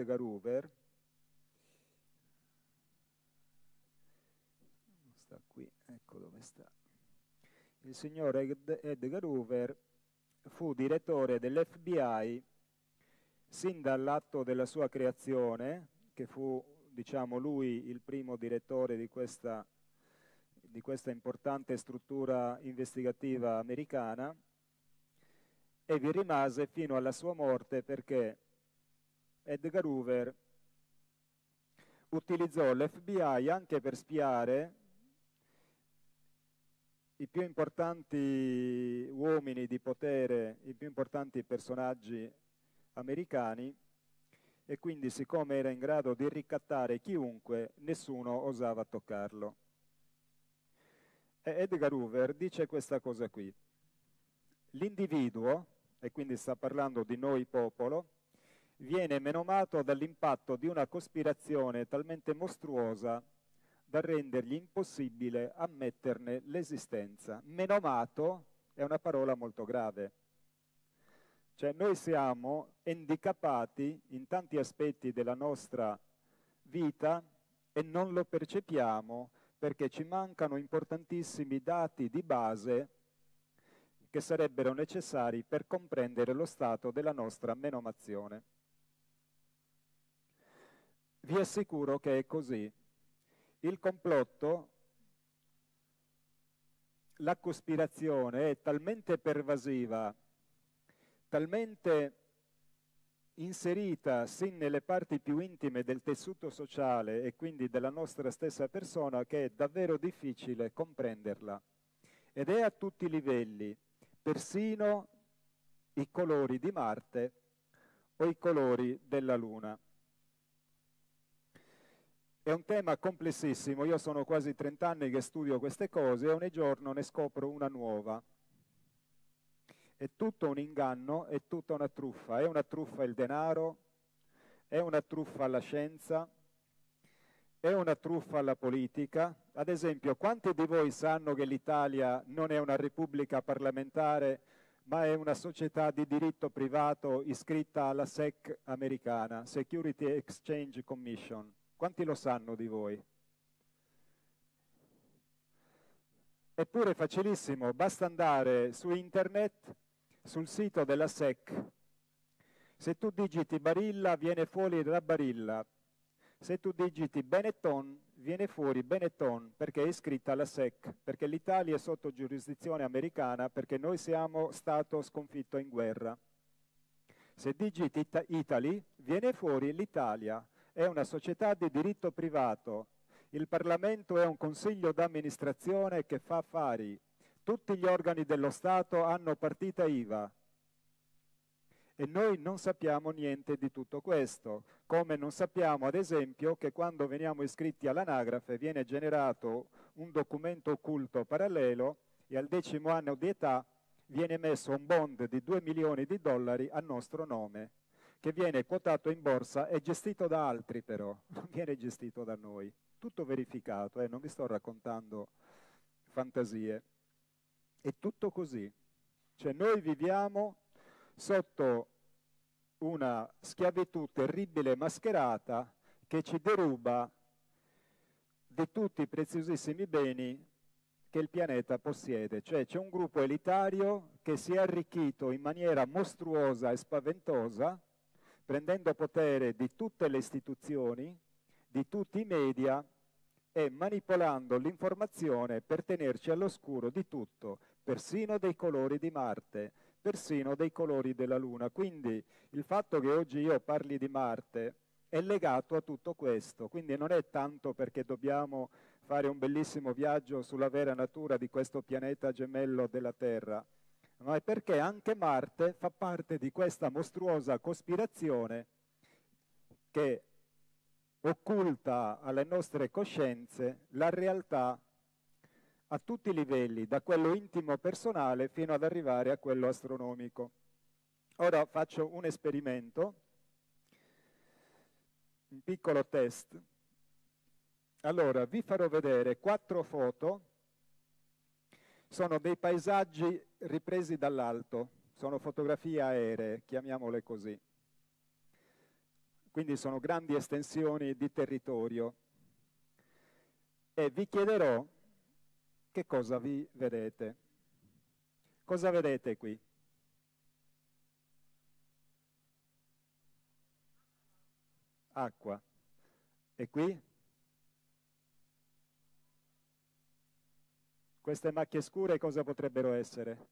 de Garuver, sta qui, ecco dove sta. Il signor Edgar Hoover fu direttore dell'FBI sin dall'atto della sua creazione, che fu diciamo lui il primo direttore di questa, di questa importante struttura investigativa americana, e vi rimase fino alla sua morte perché Edgar Hoover utilizzò l'FBI anche per spiare i più importanti uomini di potere, i più importanti personaggi americani e quindi siccome era in grado di ricattare chiunque, nessuno osava toccarlo. E Edgar Hoover dice questa cosa qui. L'individuo, e quindi sta parlando di noi popolo, viene menomato dall'impatto di una cospirazione talmente mostruosa da rendergli impossibile ammetterne l'esistenza. Menomato è una parola molto grave. Cioè noi siamo handicappati in tanti aspetti della nostra vita e non lo percepiamo perché ci mancano importantissimi dati di base che sarebbero necessari per comprendere lo stato della nostra menomazione. Vi assicuro che è così. Il complotto, la cospirazione è talmente pervasiva, talmente inserita sin nelle parti più intime del tessuto sociale e quindi della nostra stessa persona che è davvero difficile comprenderla. Ed è a tutti i livelli, persino i colori di Marte o i colori della Luna. È un tema complessissimo, io sono quasi 30 anni che studio queste cose e ogni giorno ne scopro una nuova. È tutto un inganno, è tutta una truffa. È una truffa il denaro, è una truffa la scienza, è una truffa alla politica. Ad esempio, quanti di voi sanno che l'Italia non è una repubblica parlamentare, ma è una società di diritto privato iscritta alla SEC americana, Security Exchange Commission? Quanti lo sanno di voi? Eppure è facilissimo, basta andare su internet, sul sito della SEC. Se tu digiti Barilla viene fuori la Barilla, se tu digiti Benetton viene fuori Benetton perché è iscritta alla SEC, perché l'Italia è sotto giurisdizione americana, perché noi siamo stato sconfitto in guerra. Se digiti Italy viene fuori l'Italia, è una società di diritto privato. Il Parlamento è un consiglio d'amministrazione che fa affari. Tutti gli organi dello Stato hanno partita IVA. E noi non sappiamo niente di tutto questo, come non sappiamo ad esempio che quando veniamo iscritti all'anagrafe viene generato un documento occulto parallelo e al decimo anno di età viene emesso un bond di 2 milioni di dollari a nostro nome che viene quotato in borsa, e gestito da altri però, non viene gestito da noi. Tutto verificato, eh, non vi sto raccontando fantasie. È tutto così. Cioè noi viviamo sotto una schiavitù terribile e mascherata che ci deruba di tutti i preziosissimi beni che il pianeta possiede. Cioè c'è un gruppo elitario che si è arricchito in maniera mostruosa e spaventosa prendendo potere di tutte le istituzioni, di tutti i media e manipolando l'informazione per tenerci all'oscuro di tutto, persino dei colori di Marte, persino dei colori della Luna. Quindi il fatto che oggi io parli di Marte è legato a tutto questo, quindi non è tanto perché dobbiamo fare un bellissimo viaggio sulla vera natura di questo pianeta gemello della Terra, no? è perché anche Marte fa parte di questa mostruosa cospirazione che occulta alle nostre coscienze la realtà a tutti i livelli, da quello intimo personale fino ad arrivare a quello astronomico. Ora faccio un esperimento, un piccolo test. Allora, vi farò vedere quattro foto sono dei paesaggi ripresi dall'alto, sono fotografie aeree, chiamiamole così. Quindi sono grandi estensioni di territorio. E vi chiederò che cosa vi vedete. Cosa vedete qui? Acqua. E qui? Queste macchie scure cosa potrebbero essere?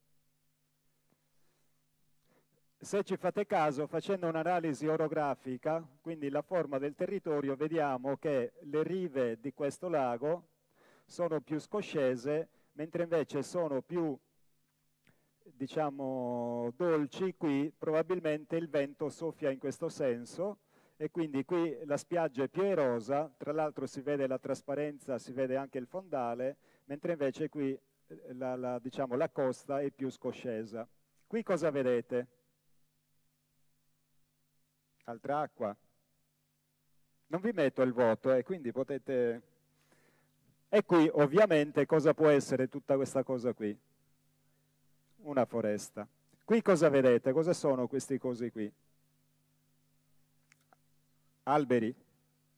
Se ci fate caso, facendo un'analisi orografica, quindi la forma del territorio, vediamo che le rive di questo lago sono più scoscese, mentre invece sono più diciamo dolci qui probabilmente il vento soffia in questo senso e quindi qui la spiaggia è più erosa tra l'altro si vede la trasparenza si vede anche il fondale mentre invece qui eh, la, la, diciamo, la costa è più scoscesa. Qui cosa vedete? Altra acqua. Non vi metto il voto, eh, quindi potete... E qui ovviamente cosa può essere tutta questa cosa qui? Una foresta. Qui cosa vedete? Cosa sono questi cosi qui? Alberi.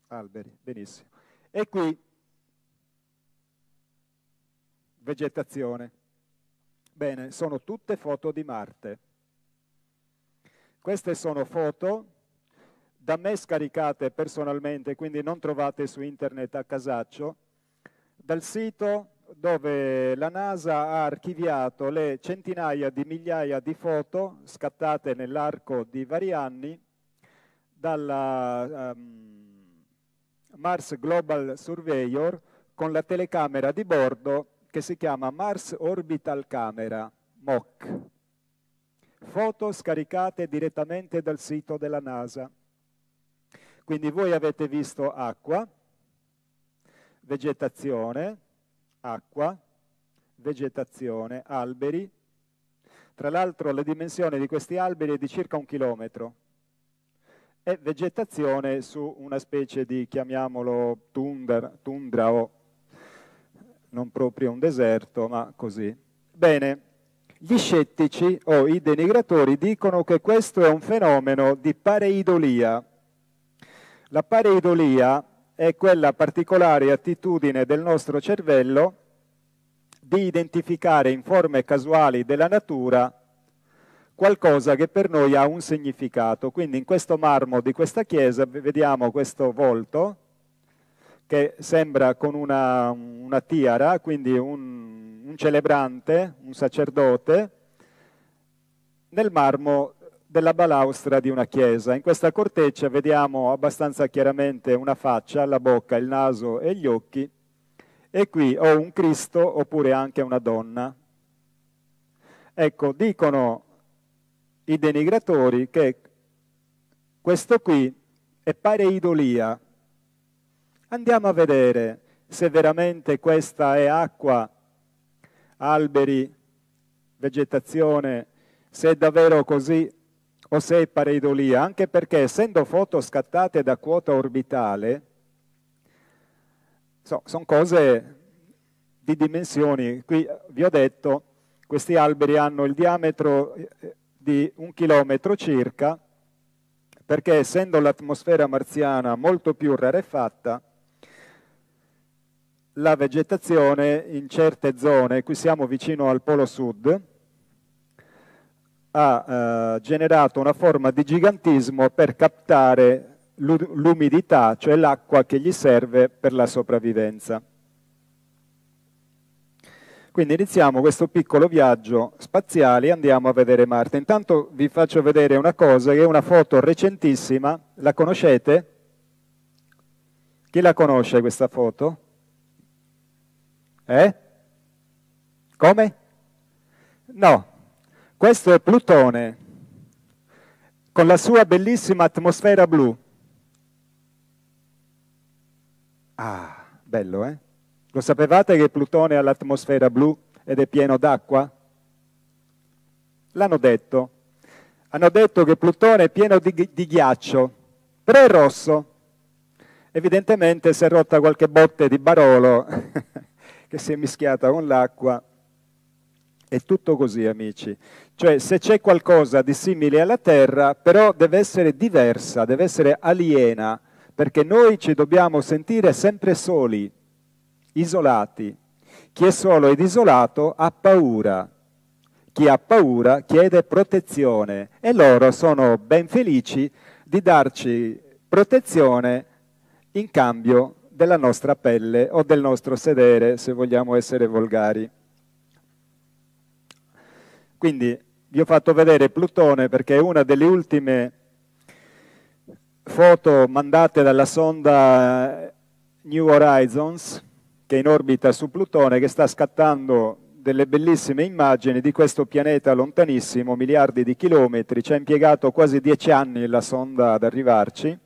Alberi, benissimo. E qui vegetazione. Bene, sono tutte foto di Marte. Queste sono foto da me scaricate personalmente, quindi non trovate su internet a casaccio, dal sito dove la NASA ha archiviato le centinaia di migliaia di foto scattate nell'arco di vari anni dalla um, Mars Global Surveyor con la telecamera di bordo che si chiama Mars Orbital Camera, MOC. Foto scaricate direttamente dal sito della NASA. Quindi voi avete visto acqua, vegetazione, acqua, vegetazione, alberi. Tra l'altro la dimensione di questi alberi è di circa un chilometro. E vegetazione su una specie di, chiamiamolo, tundra, tundra o non proprio un deserto, ma così. Bene, gli scettici o i denigratori dicono che questo è un fenomeno di pareidolia. La pareidolia è quella particolare attitudine del nostro cervello di identificare in forme casuali della natura qualcosa che per noi ha un significato. Quindi in questo marmo di questa chiesa vediamo questo volto che sembra con una, una tiara, quindi un, un celebrante, un sacerdote, nel marmo della balaustra di una chiesa. In questa corteccia vediamo abbastanza chiaramente una faccia, la bocca, il naso e gli occhi e qui o un Cristo oppure anche una donna. Ecco, dicono i denigratori che questo qui è pareidolia, Andiamo a vedere se veramente questa è acqua, alberi, vegetazione, se è davvero così o se è pareidolia, anche perché essendo foto scattate da quota orbitale, so, sono cose di dimensioni. Qui vi ho detto, questi alberi hanno il diametro eh, di un chilometro circa, perché essendo l'atmosfera marziana molto più rarefatta, la vegetazione in certe zone, qui siamo vicino al Polo Sud, ha eh, generato una forma di gigantismo per captare l'umidità, cioè l'acqua che gli serve per la sopravvivenza. Quindi iniziamo questo piccolo viaggio spaziale e andiamo a vedere Marte. Intanto vi faccio vedere una cosa che è una foto recentissima, la conoscete? Chi la conosce questa foto? Eh? Come? No, questo è Plutone, con la sua bellissima atmosfera blu. Ah, bello, eh? Lo sapevate che Plutone ha l'atmosfera blu ed è pieno d'acqua? L'hanno detto. Hanno detto che Plutone è pieno di, di ghiaccio, però è rosso. Evidentemente si è rotta qualche botte di Barolo che si è mischiata con l'acqua. È tutto così, amici. Cioè, se c'è qualcosa di simile alla terra, però deve essere diversa, deve essere aliena, perché noi ci dobbiamo sentire sempre soli, isolati. Chi è solo ed isolato ha paura. Chi ha paura chiede protezione e loro sono ben felici di darci protezione in cambio della nostra pelle o del nostro sedere, se vogliamo essere volgari. Quindi vi ho fatto vedere Plutone perché è una delle ultime foto mandate dalla sonda New Horizons, che è in orbita su Plutone, che sta scattando delle bellissime immagini di questo pianeta lontanissimo, miliardi di chilometri, ci ha impiegato quasi dieci anni la sonda ad arrivarci,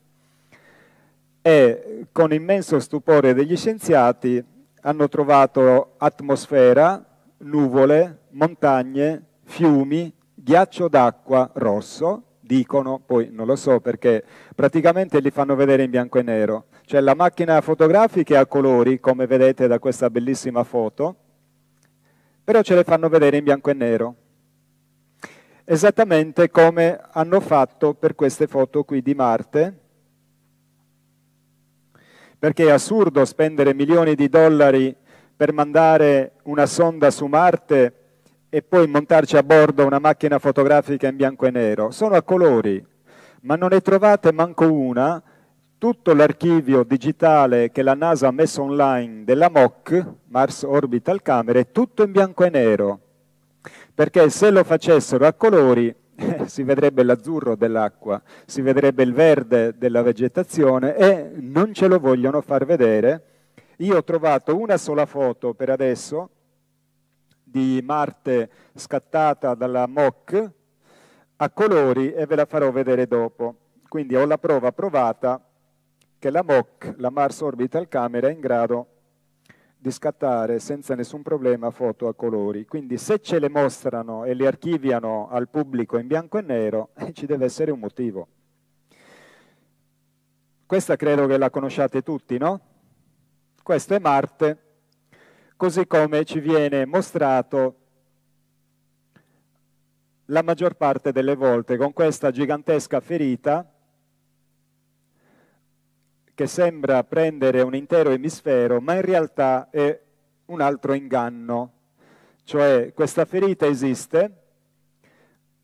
e con immenso stupore degli scienziati hanno trovato atmosfera, nuvole, montagne, fiumi, ghiaccio d'acqua rosso, dicono, poi non lo so perché praticamente li fanno vedere in bianco e nero. Cioè la macchina fotografica è a colori, come vedete da questa bellissima foto, però ce le fanno vedere in bianco e nero. Esattamente come hanno fatto per queste foto qui di Marte, perché è assurdo spendere milioni di dollari per mandare una sonda su Marte e poi montarci a bordo una macchina fotografica in bianco e nero. Sono a colori, ma non ne trovate manco una. Tutto l'archivio digitale che la NASA ha messo online della MOC, Mars Orbital Camera, è tutto in bianco e nero, perché se lo facessero a colori si vedrebbe l'azzurro dell'acqua, si vedrebbe il verde della vegetazione e non ce lo vogliono far vedere. Io ho trovato una sola foto per adesso di Marte scattata dalla MOC a colori e ve la farò vedere dopo. Quindi ho la prova provata che la MOC, la Mars Orbital Camera, è in grado di scattare senza nessun problema foto a colori. Quindi se ce le mostrano e le archiviano al pubblico in bianco e nero, ci deve essere un motivo. Questa credo che la conosciate tutti, no? Questo è Marte, così come ci viene mostrato la maggior parte delle volte con questa gigantesca ferita che sembra prendere un intero emisfero, ma in realtà è un altro inganno. Cioè questa ferita esiste,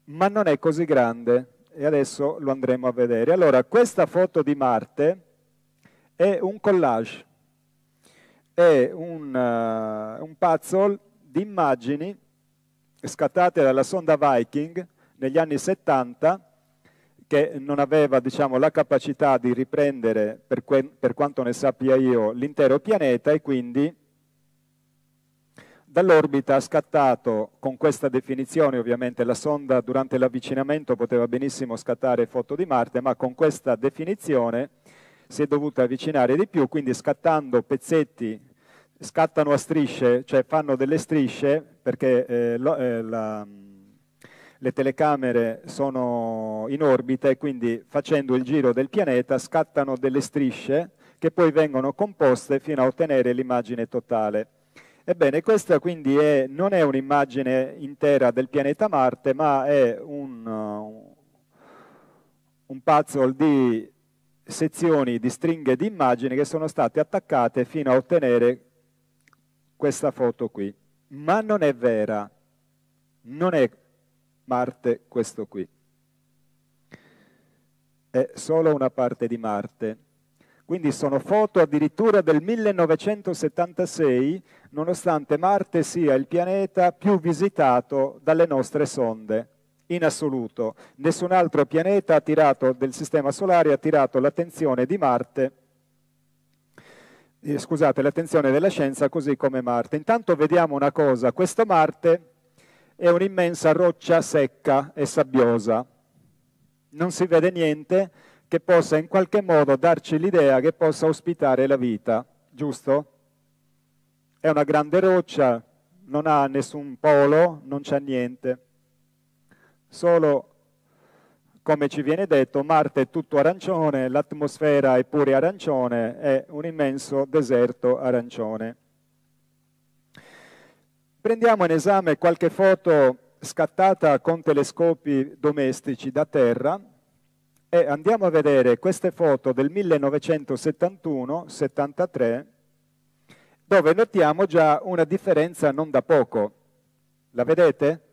ma non è così grande e adesso lo andremo a vedere. Allora, questa foto di Marte è un collage, è un, uh, un puzzle di immagini scattate dalla sonda Viking negli anni 70 che non aveva diciamo, la capacità di riprendere, per, que- per quanto ne sappia io, l'intero pianeta e quindi dall'orbita ha scattato, con questa definizione ovviamente la sonda durante l'avvicinamento poteva benissimo scattare foto di Marte, ma con questa definizione si è dovuta avvicinare di più, quindi scattando pezzetti, scattano a strisce, cioè fanno delle strisce perché eh, lo, eh, la, le telecamere sono in orbita e quindi facendo il giro del pianeta scattano delle strisce che poi vengono composte fino a ottenere l'immagine totale. Ebbene, questa quindi è, non è un'immagine intera del pianeta Marte, ma è un, uh, un puzzle di sezioni, di stringhe di immagini che sono state attaccate fino a ottenere questa foto qui. Ma non è vera, non è Marte questo qui. È solo una parte di Marte. Quindi sono foto addirittura del 1976, nonostante Marte sia il pianeta più visitato dalle nostre sonde, in assoluto. Nessun altro pianeta ha del Sistema Solare ha attirato l'attenzione di Marte eh, scusate, l'attenzione della scienza così come Marte. Intanto vediamo una cosa, questo Marte è un'immensa roccia secca e sabbiosa. Non si vede niente che possa in qualche modo darci l'idea che possa ospitare la vita, giusto? È una grande roccia, non ha nessun polo, non c'è niente. Solo, come ci viene detto, Marte è tutto arancione, l'atmosfera è pure arancione, è un immenso deserto arancione. Prendiamo in esame qualche foto scattata con telescopi domestici da terra e andiamo a vedere queste foto del 1971-73 dove notiamo già una differenza non da poco. La vedete?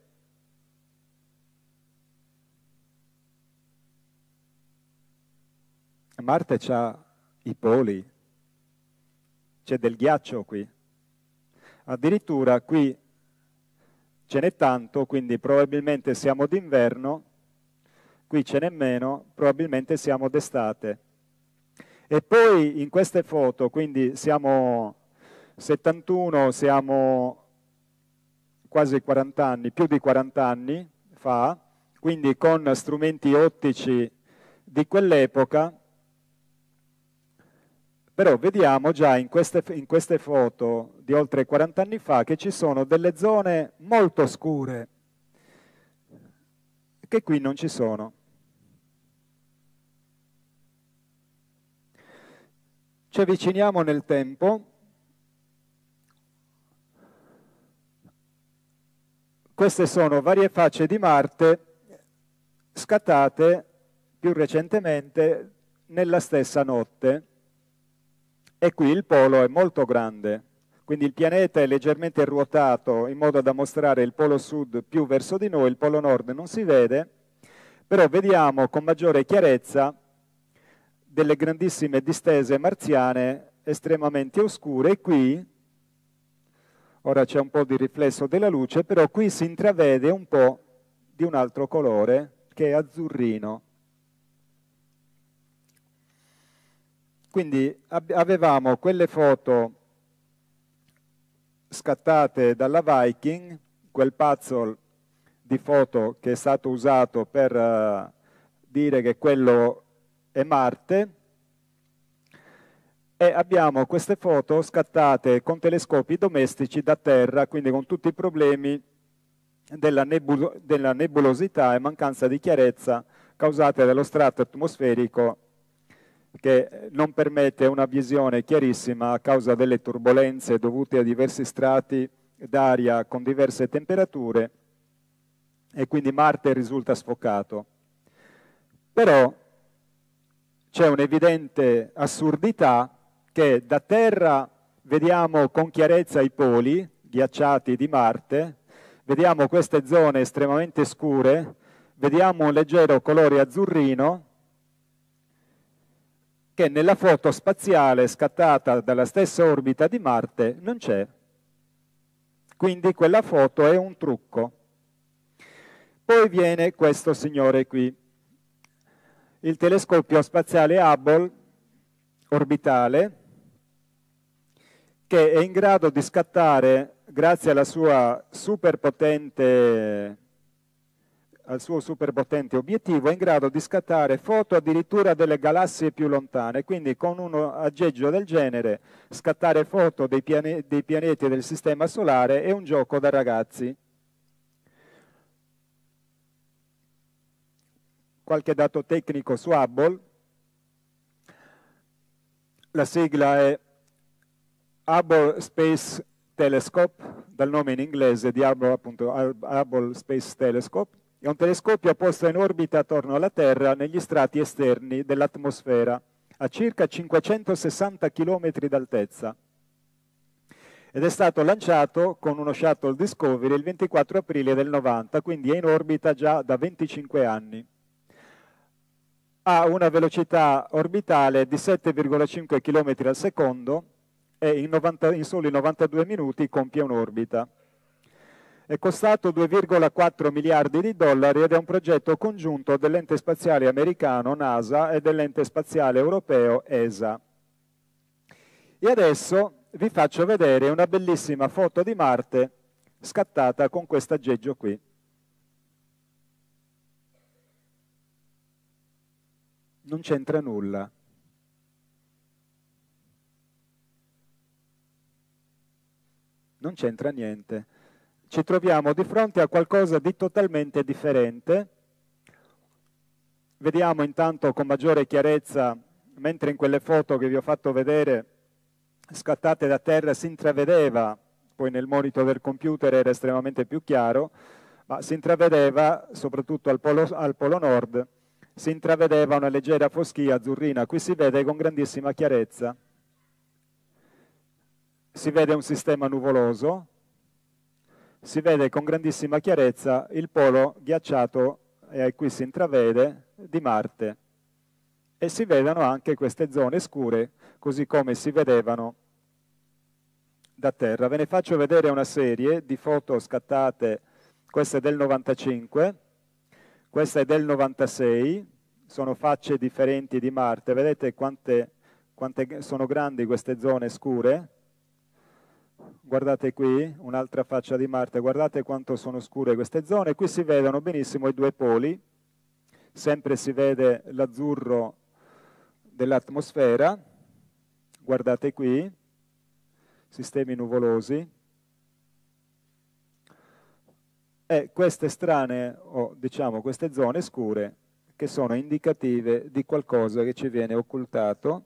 Marte ha i poli, c'è del ghiaccio qui. Addirittura qui ce n'è tanto, quindi probabilmente siamo d'inverno, qui ce n'è meno, probabilmente siamo d'estate. E poi in queste foto, quindi siamo 71, siamo quasi 40 anni, più di 40 anni fa, quindi con strumenti ottici di quell'epoca, però vediamo già in queste, in queste foto di oltre 40 anni fa che ci sono delle zone molto scure che qui non ci sono. Ci avviciniamo nel tempo. Queste sono varie facce di Marte scattate più recentemente nella stessa notte e qui il polo è molto grande, quindi il pianeta è leggermente ruotato in modo da mostrare il polo sud più verso di noi, il polo nord non si vede, però vediamo con maggiore chiarezza delle grandissime distese marziane estremamente oscure e qui, ora c'è un po' di riflesso della luce, però qui si intravede un po' di un altro colore che è azzurrino. Quindi avevamo quelle foto scattate dalla Viking, quel puzzle di foto che è stato usato per uh, dire che quello è Marte, e abbiamo queste foto scattate con telescopi domestici da terra, quindi con tutti i problemi della, nebulo della nebulosità e mancanza di chiarezza causate dallo strato atmosferico che non permette una visione chiarissima a causa delle turbulenze dovute a diversi strati d'aria con diverse temperature e quindi Marte risulta sfocato. Però c'è un'evidente assurdità che da Terra vediamo con chiarezza i poli ghiacciati di Marte, vediamo queste zone estremamente scure, vediamo un leggero colore azzurrino che nella foto spaziale scattata dalla stessa orbita di Marte non c'è. Quindi quella foto è un trucco. Poi viene questo signore qui. Il telescopio spaziale Hubble orbitale che è in grado di scattare, grazie alla sua superpotente al suo superpotente obiettivo, è in grado di scattare foto addirittura delle galassie più lontane, quindi con un aggeggio del genere scattare foto dei, piane dei pianeti del Sistema Solare è un gioco da ragazzi. Qualche dato tecnico su Hubble. La sigla è Hubble Space Telescope, dal nome in inglese di Hubble, appunto, Hubble Space Telescope è un telescopio posto in orbita attorno alla Terra negli strati esterni dell'atmosfera, a circa 560 km d'altezza ed è stato lanciato con uno shuttle Discovery il 24 aprile del 90, quindi è in orbita già da 25 anni. Ha una velocità orbitale di 7,5 km al secondo e in, 90, in soli 92 minuti compie un'orbita è costato 2,4 miliardi di dollari ed è un progetto congiunto dell'ente spaziale americano NASA e dell'ente spaziale europeo ESA. E adesso vi faccio vedere una bellissima foto di Marte scattata con questo aggeggio qui. Non c'entra nulla. Non c'entra niente ci troviamo di fronte a qualcosa di totalmente differente. Vediamo intanto con maggiore chiarezza, mentre in quelle foto che vi ho fatto vedere, scattate da terra, si intravedeva, poi nel monitor del computer era estremamente più chiaro, ma si intravedeva, soprattutto al polo, al polo nord, si intravedeva una leggera foschia azzurrina. Qui si vede con grandissima chiarezza. Si vede un sistema nuvoloso, si vede con grandissima chiarezza il polo ghiacciato eh, qui si intravede di Marte e si vedono anche queste zone scure così come si vedevano da terra. Ve ne faccio vedere una serie di foto scattate, questa è del 95, questa è del 96, sono facce differenti di Marte, vedete quante, quante sono grandi queste zone scure? guardate qui, un'altra faccia di Marte, guardate quanto sono scure queste zone, qui si vedono benissimo i due poli, sempre si vede l'azzurro dell'atmosfera, guardate qui, sistemi nuvolosi, e queste strane, o diciamo queste zone scure, che sono indicative di qualcosa che ci viene occultato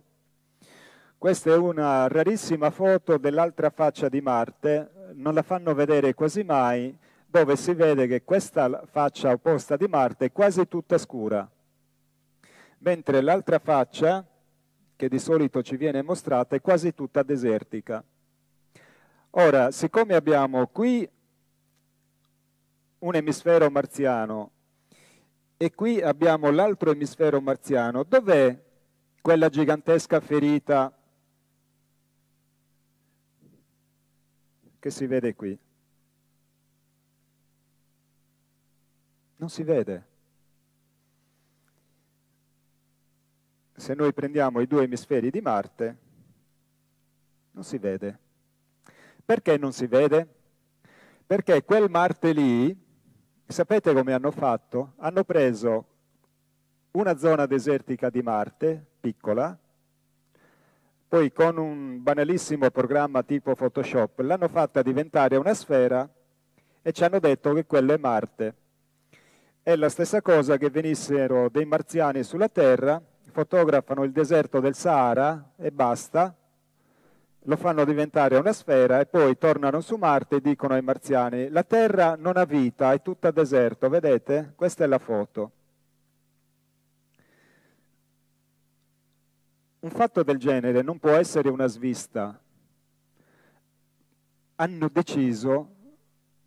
questa è una rarissima foto dell'altra faccia di Marte, non la fanno vedere quasi mai, dove si vede che questa faccia opposta di Marte è quasi tutta scura, mentre l'altra faccia, che di solito ci viene mostrata, è quasi tutta desertica. Ora, siccome abbiamo qui un emisfero marziano e qui abbiamo l'altro emisfero marziano, dov'è quella gigantesca ferita che si vede qui? Non si vede. Se noi prendiamo i due emisferi di Marte, non si vede. Perché non si vede? Perché quel Marte lì, sapete come hanno fatto? Hanno preso una zona desertica di Marte, piccola, poi con un banalissimo programma tipo Photoshop l'hanno fatta diventare una sfera e ci hanno detto che quello è Marte. È la stessa cosa che venissero dei marziani sulla Terra, fotografano il deserto del Sahara e basta, lo fanno diventare una sfera e poi tornano su Marte e dicono ai marziani la Terra non ha vita, è tutta deserto, vedete? Questa è la foto. un fatto del genere non può essere una svista. Hanno deciso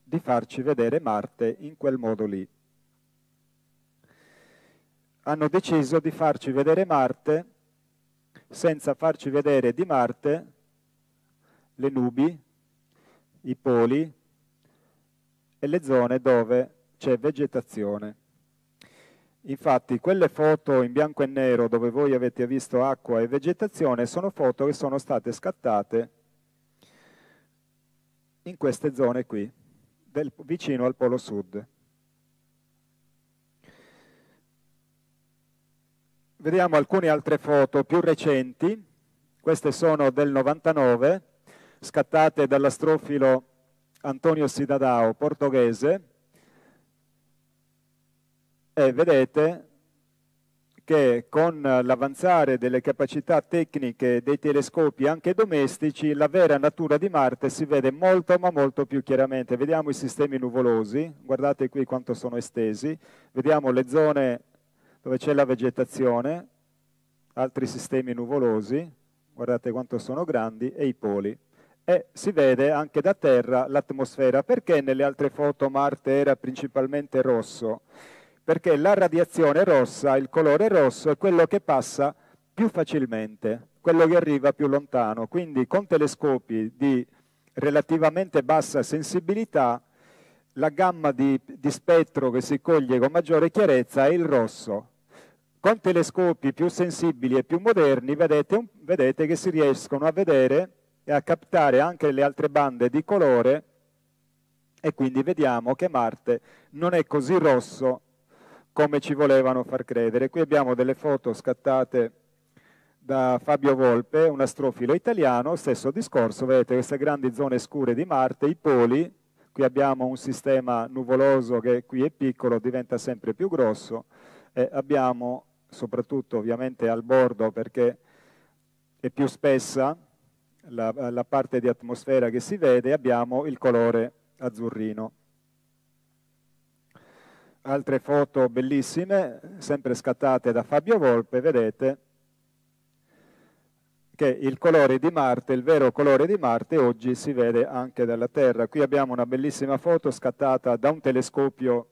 di farci vedere Marte in quel modo lì. Hanno deciso di farci vedere Marte senza farci vedere di Marte le nubi, i poli e le zone dove c'è vegetazione. Infatti quelle foto in bianco e nero dove voi avete visto acqua e vegetazione sono foto che sono state scattate in queste zone qui, del, vicino al Polo Sud. Vediamo alcune altre foto più recenti, queste sono del 99, scattate dall'astrofilo Antonio Sidadao, portoghese, e vedete che con l'avanzare delle capacità tecniche dei telescopi anche domestici la vera natura di Marte si vede molto ma molto più chiaramente. Vediamo i sistemi nuvolosi, guardate qui quanto sono estesi, vediamo le zone dove c'è la vegetazione, altri sistemi nuvolosi, guardate quanto sono grandi, e i poli. E si vede anche da terra l'atmosfera. Perché nelle altre foto Marte era principalmente rosso? perché la radiazione rossa, il colore rosso, è quello che passa più facilmente, quello che arriva più lontano. Quindi con telescopi di relativamente bassa sensibilità, la gamma di, di spettro che si coglie con maggiore chiarezza è il rosso. Con telescopi più sensibili e più moderni vedete, vedete che si riescono a vedere e a captare anche le altre bande di colore e quindi vediamo che Marte non è così rosso come ci volevano far credere. Qui abbiamo delle foto scattate da Fabio Volpe, un astrofilo italiano, stesso discorso, vedete queste grandi zone scure di Marte, i poli, qui abbiamo un sistema nuvoloso che qui è piccolo, diventa sempre più grosso, e abbiamo soprattutto ovviamente al bordo perché è più spessa la, la parte di atmosfera che si vede, abbiamo il colore azzurrino altre foto bellissime, sempre scattate da Fabio Volpe, vedete che il colore di Marte, il vero colore di Marte, oggi si vede anche dalla Terra. Qui abbiamo una bellissima foto scattata da un telescopio,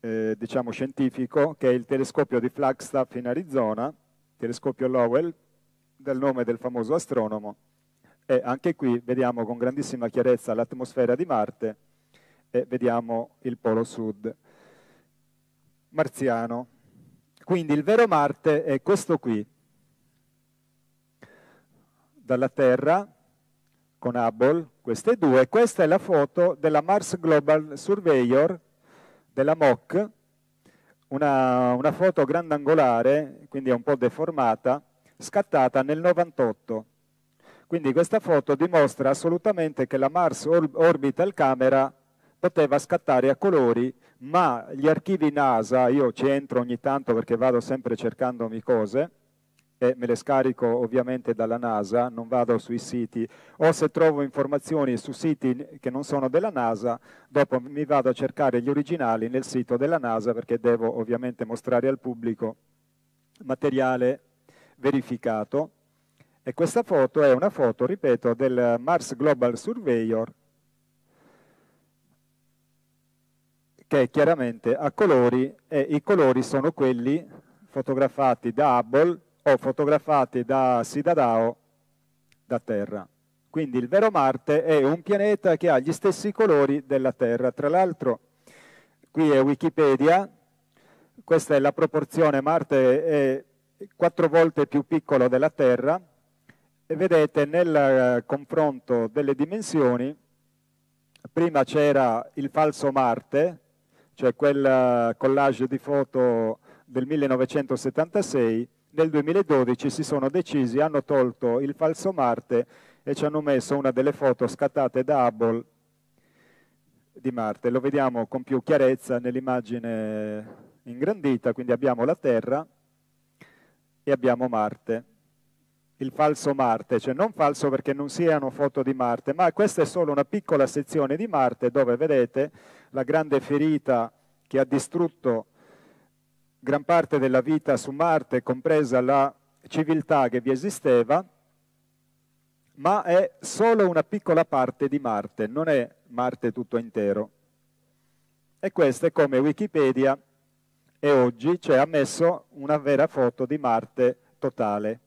eh, diciamo scientifico, che è il telescopio di Flagstaff in Arizona, telescopio Lowell, dal nome del famoso astronomo. E anche qui vediamo con grandissima chiarezza l'atmosfera di Marte, e vediamo il polo sud marziano. Quindi il vero Marte è questo qui, dalla Terra con Hubble, queste due, questa è la foto della Mars Global Surveyor della MOC, una, una foto grandangolare, quindi un po' deformata, scattata nel 98. Quindi questa foto dimostra assolutamente che la Mars Orbital Camera poteva scattare a colori, ma gli archivi NASA, io ci entro ogni tanto perché vado sempre cercandomi cose, e me le scarico ovviamente dalla NASA, non vado sui siti, o se trovo informazioni su siti che non sono della NASA, dopo mi vado a cercare gli originali nel sito della NASA perché devo ovviamente mostrare al pubblico materiale verificato. E questa foto è una foto, ripeto, del Mars Global Surveyor che è chiaramente a colori e i colori sono quelli fotografati da Hubble o fotografati da Sidadao da Terra. Quindi il vero Marte è un pianeta che ha gli stessi colori della Terra. Tra l'altro, qui è Wikipedia, questa è la proporzione, Marte è quattro volte più piccolo della Terra, e vedete nel eh, confronto delle dimensioni, prima c'era il falso Marte, cioè quel eh, collage di foto del 1976, nel 2012 si sono decisi, hanno tolto il falso Marte e ci hanno messo una delle foto scattate da Hubble di Marte. Lo vediamo con più chiarezza nell'immagine ingrandita, quindi abbiamo la Terra e abbiamo Marte il falso Marte, cioè non falso perché non siano foto di Marte, ma questa è solo una piccola sezione di Marte dove vedete la grande ferita che ha distrutto gran parte della vita su Marte, compresa la civiltà che vi esisteva, ma è solo una piccola parte di Marte, non è Marte tutto intero. E questo è come Wikipedia e oggi cioè, ha messo una vera foto di Marte totale.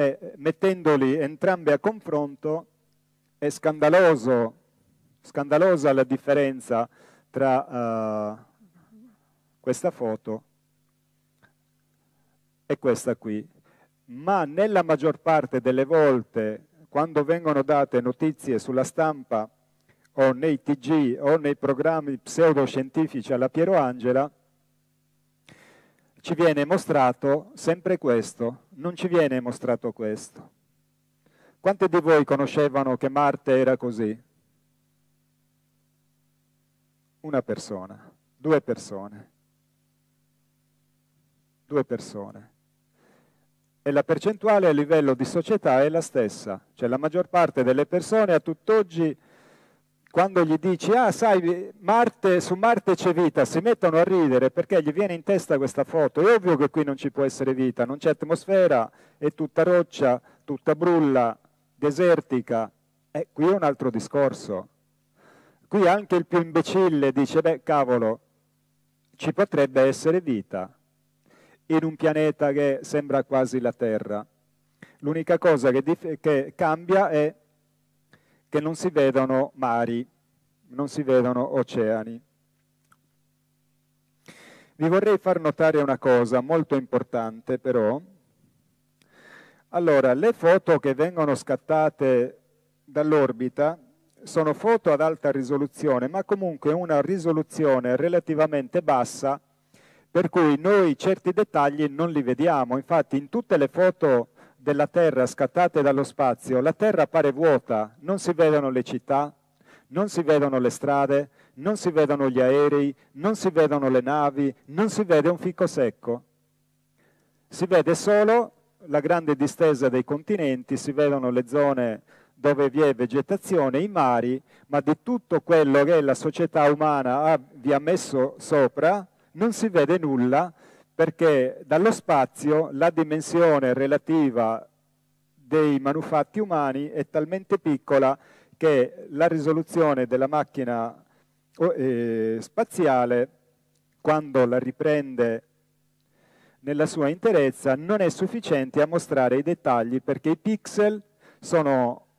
e mettendoli entrambi a confronto è scandaloso, scandalosa la differenza tra uh, questa foto e questa qui. Ma nella maggior parte delle volte, quando vengono date notizie sulla stampa o nei TG o nei programmi pseudoscientifici alla Piero Angela, ci viene mostrato sempre questo, non ci viene mostrato questo. Quanti di voi conoscevano che Marte era così? Una persona, due persone, due persone. E la percentuale a livello di società è la stessa, cioè la maggior parte delle persone a tutt'oggi quando gli dici, ah sai, Marte, su Marte c'è vita, si mettono a ridere perché gli viene in testa questa foto. È ovvio che qui non ci può essere vita, non c'è atmosfera, è tutta roccia, tutta brulla, desertica. e eh, qui è un altro discorso. Qui anche il più imbecille dice, beh cavolo, ci potrebbe essere vita in un pianeta che sembra quasi la Terra. L'unica cosa che, che cambia è che non si vedono mari, non si vedono oceani. Vi vorrei far notare una cosa molto importante però. Allora, le foto che vengono scattate dall'orbita sono foto ad alta risoluzione, ma comunque una risoluzione relativamente bassa, per cui noi certi dettagli non li vediamo. Infatti in tutte le foto della Terra scattate dallo spazio, la Terra appare vuota, non si vedono le città, non si vedono le strade, non si vedono gli aerei, non si vedono le navi, non si vede un fico secco. Si vede solo la grande distesa dei continenti, si vedono le zone dove vi è vegetazione, i mari, ma di tutto quello che la società umana vi ha messo sopra non si vede nulla perché dallo spazio la dimensione relativa dei manufatti umani è talmente piccola che la risoluzione della macchina eh, spaziale, quando la riprende nella sua interezza, non è sufficiente a mostrare i dettagli perché i pixel sono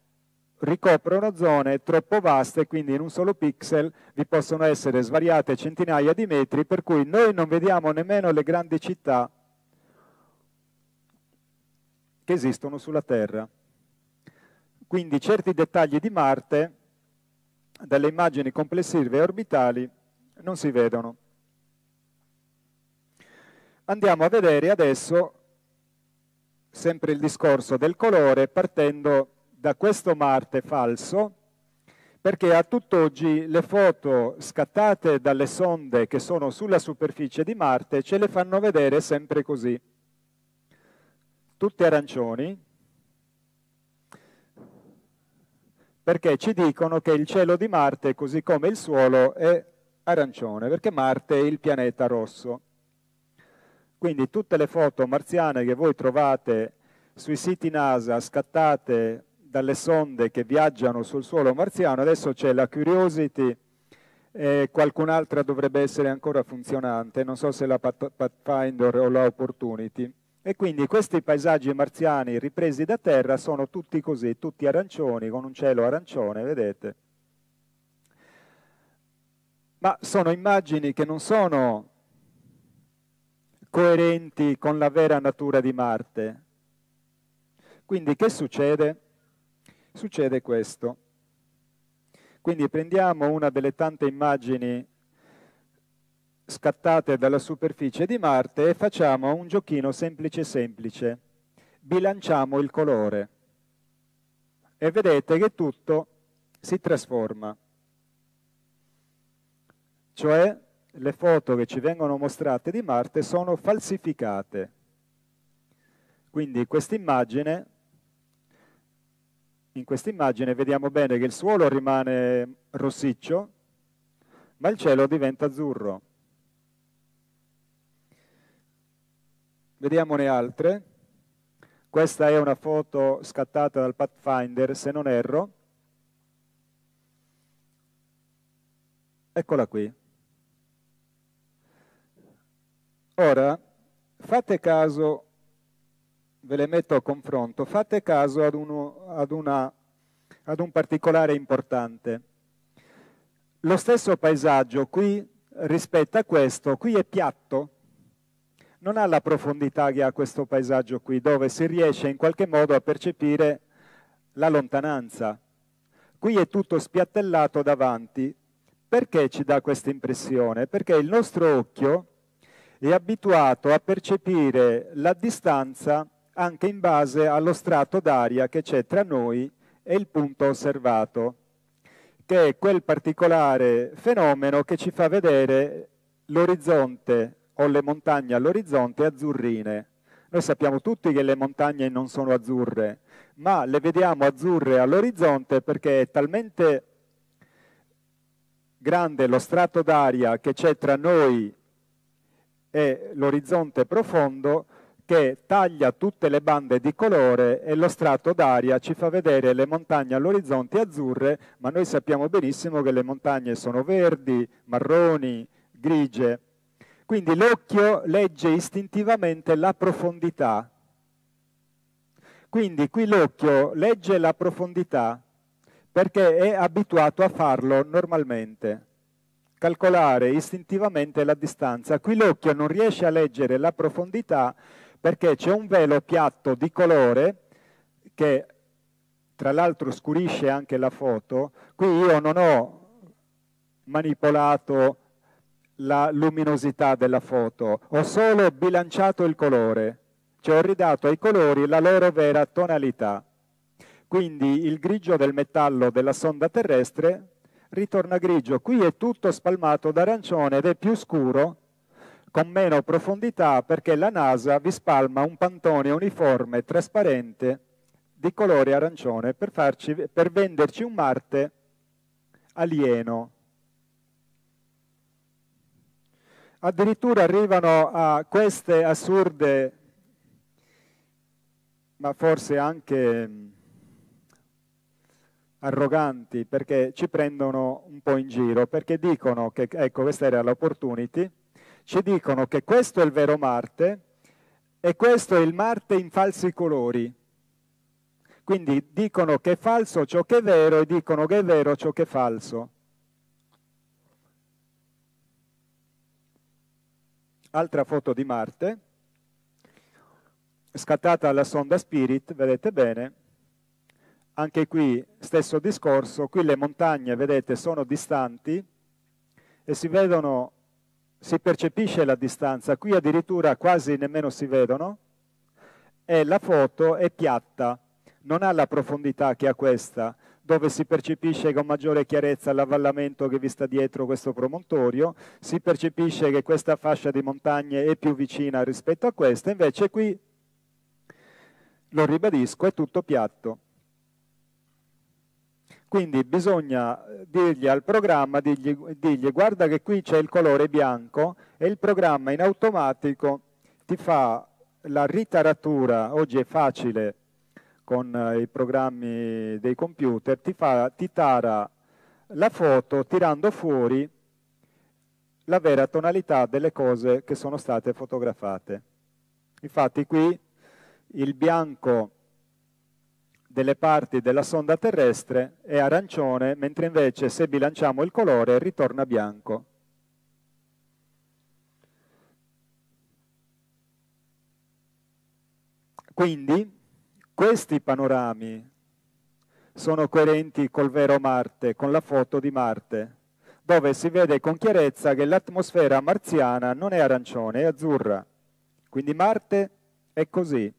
ricoprono zone troppo vaste, quindi in un solo pixel vi possono essere svariate centinaia di metri, per cui noi non vediamo nemmeno le grandi città che esistono sulla Terra. Quindi certi dettagli di Marte, dalle immagini complessive e orbitali, non si vedono. Andiamo a vedere adesso sempre il discorso del colore partendo da questo Marte falso perché a tutt'oggi le foto scattate dalle sonde che sono sulla superficie di Marte ce le fanno vedere sempre così, tutte arancioni, perché ci dicono che il cielo di Marte, così come il suolo, è arancione, perché Marte è il pianeta rosso. Quindi tutte le foto marziane che voi trovate sui siti NASA scattate dalle sonde che viaggiano sul suolo marziano, adesso c'è la Curiosity e qualcun'altra dovrebbe essere ancora funzionante, non so se la Pathfinder o la Opportunity. E quindi questi paesaggi marziani ripresi da terra sono tutti così, tutti arancioni, con un cielo arancione, vedete? Ma sono immagini che non sono coerenti con la vera natura di Marte. Quindi che succede? succede questo. Quindi prendiamo una delle tante immagini scattate dalla superficie di Marte e facciamo un giochino semplice semplice. Bilanciamo il colore e vedete che tutto si trasforma. Cioè le foto che ci vengono mostrate di Marte sono falsificate. Quindi questa immagine in questa immagine vediamo bene che il suolo rimane rossiccio, ma il cielo diventa azzurro. Vediamone altre. Questa è una foto scattata dal Pathfinder, se non erro. Eccola qui. Ora, fate caso ve le metto a confronto, fate caso ad, uno, ad, una, ad un particolare importante. Lo stesso paesaggio qui rispetto a questo, qui è piatto, non ha la profondità che ha questo paesaggio qui, dove si riesce in qualche modo a percepire la lontananza. Qui è tutto spiattellato davanti. Perché ci dà questa impressione? Perché il nostro occhio è abituato a percepire la distanza anche in base allo strato d'aria che c'è tra noi e il punto osservato, che è quel particolare fenomeno che ci fa vedere l'orizzonte o le montagne all'orizzonte azzurrine. Noi sappiamo tutti che le montagne non sono azzurre, ma le vediamo azzurre all'orizzonte perché è talmente grande lo strato d'aria che c'è tra noi e l'orizzonte profondo che taglia tutte le bande di colore e lo strato d'aria ci fa vedere le montagne all'orizzonte azzurre, ma noi sappiamo benissimo che le montagne sono verdi, marroni, grigie. Quindi l'occhio legge istintivamente la profondità. Quindi qui l'occhio legge la profondità perché è abituato a farlo normalmente calcolare istintivamente la distanza. Qui l'occhio non riesce a leggere la profondità perché c'è un velo piatto di colore che tra l'altro scurisce anche la foto. Qui io non ho manipolato la luminosità della foto, ho solo bilanciato il colore, cioè ho ridato ai colori la loro vera tonalità. Quindi il grigio del metallo della sonda terrestre ritorna grigio. Qui è tutto spalmato d'arancione ed è più scuro con meno profondità perché la NASA vi spalma un pantone uniforme trasparente di colore arancione per, farci, per venderci un Marte alieno. Addirittura arrivano a queste assurde, ma forse anche arroganti, perché ci prendono un po' in giro, perché dicono che, ecco, questa era l'opportunity, ci dicono che questo è il vero Marte e questo è il Marte in falsi colori. Quindi dicono che è falso ciò che è vero e dicono che è vero ciò che è falso. Altra foto di Marte, scattata dalla sonda Spirit, vedete bene. Anche qui stesso discorso, qui le montagne, vedete, sono distanti e si vedono si percepisce la distanza, qui addirittura quasi nemmeno si vedono, e la foto è piatta, non ha la profondità che ha questa, dove si percepisce con maggiore chiarezza l'avvallamento che vi sta dietro questo promontorio, si percepisce che questa fascia di montagne è più vicina rispetto a questa, invece qui, lo ribadisco, è tutto piatto. Quindi bisogna eh, dirgli al programma, dirgli, dirgli guarda che qui c'è il colore bianco e il programma in automatico ti fa la ritaratura, oggi è facile con eh, i programmi dei computer, ti, fa, ti tara la foto tirando fuori la vera tonalità delle cose che sono state fotografate. Infatti qui il bianco delle parti della sonda terrestre è arancione, mentre invece se bilanciamo il colore ritorna bianco. Quindi questi panorami sono coerenti col vero Marte, con la foto di Marte, dove si vede con chiarezza che l'atmosfera marziana non è arancione, è azzurra. Quindi Marte è così.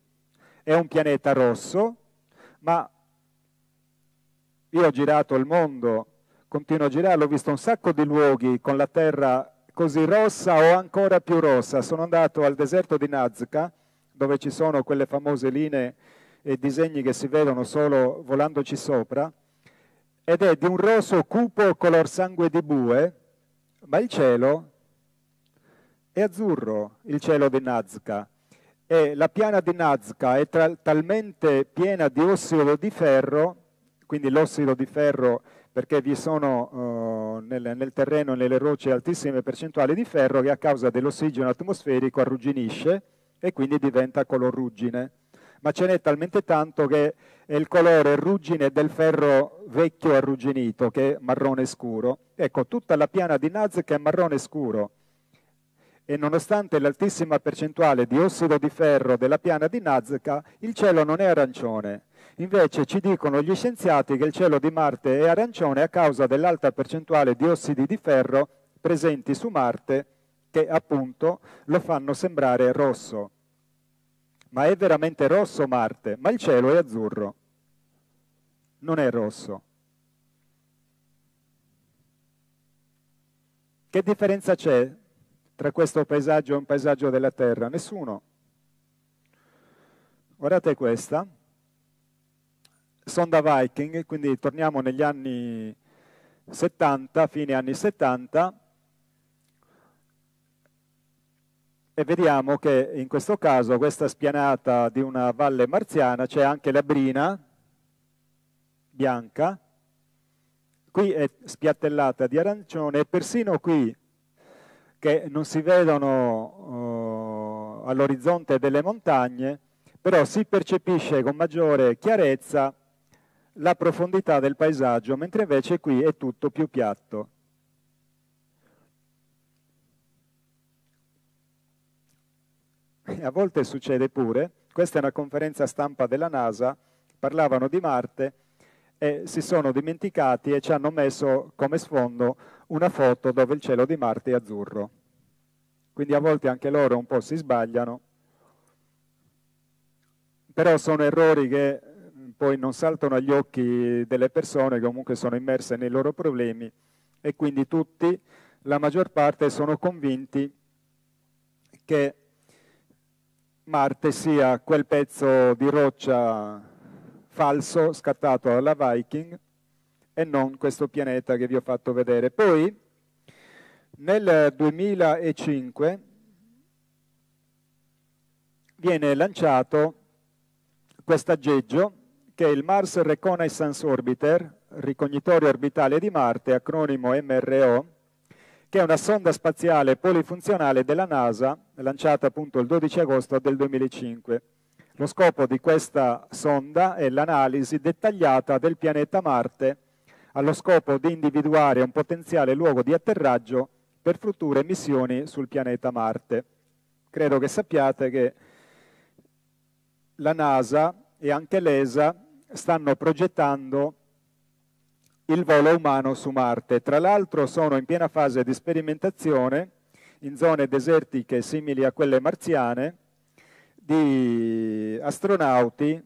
È un pianeta rosso ma io ho girato il mondo, continuo a girare, ho visto un sacco di luoghi con la terra così rossa o ancora più rossa. Sono andato al deserto di Nazca, dove ci sono quelle famose linee e disegni che si vedono solo volandoci sopra, ed è di un rosso cupo color sangue di bue, ma il cielo è azzurro, il cielo di Nazca. E la piana di Nazca è tra, talmente piena di ossido di ferro, quindi l'ossido di ferro perché vi sono eh, nel, nel, terreno, nelle rocce, altissime percentuali di ferro che a causa dell'ossigeno atmosferico arrugginisce e quindi diventa color ruggine. Ma ce n'è talmente tanto che è il colore ruggine del ferro vecchio arrugginito, che è marrone scuro. Ecco, tutta la piana di Nazca è marrone scuro e nonostante l'altissima percentuale di ossido di ferro della piana di Nazca, il cielo non è arancione. Invece ci dicono gli scienziati che il cielo di Marte è arancione a causa dell'alta percentuale di ossidi di ferro presenti su Marte che appunto lo fanno sembrare rosso. Ma è veramente rosso Marte, ma il cielo è azzurro. Non è rosso. Che differenza c'è tra questo paesaggio e un paesaggio della terra? Nessuno. Guardate questa, sonda Viking, quindi torniamo negli anni 70, fine anni 70, e vediamo che in questo caso questa spianata di una valle marziana c'è anche la brina bianca, qui è spiattellata di arancione e persino qui che non si vedono eh, all'orizzonte delle montagne, però si percepisce con maggiore chiarezza la profondità del paesaggio, mentre invece qui è tutto più piatto. E a volte succede pure, questa è una conferenza stampa della NASA, parlavano di Marte, e si sono dimenticati e ci hanno messo come sfondo una foto dove il cielo di Marte è azzurro. Quindi a volte anche loro un po' si sbagliano, però sono errori che mm, poi non saltano agli occhi delle persone che comunque sono immerse nei loro problemi e quindi tutti, la maggior parte, sono convinti che Marte sia quel pezzo di roccia falso scattato alla Viking e non questo pianeta che vi ho fatto vedere. Poi nel 2005 viene lanciato questo aggeggio che è il Mars Reconnaissance Orbiter, ricognitorio orbitale di Marte, acronimo MRO, che è una sonda spaziale polifunzionale della NASA lanciata appunto il 12 agosto del 2005. Lo scopo di questa sonda è l'analisi dettagliata del pianeta Marte allo scopo di individuare un potenziale luogo di atterraggio per future missioni sul pianeta Marte. Credo che sappiate che la NASA e anche l'ESA stanno progettando il volo umano su Marte. Tra l'altro sono in piena fase di sperimentazione in zone desertiche simili a quelle marziane di astronauti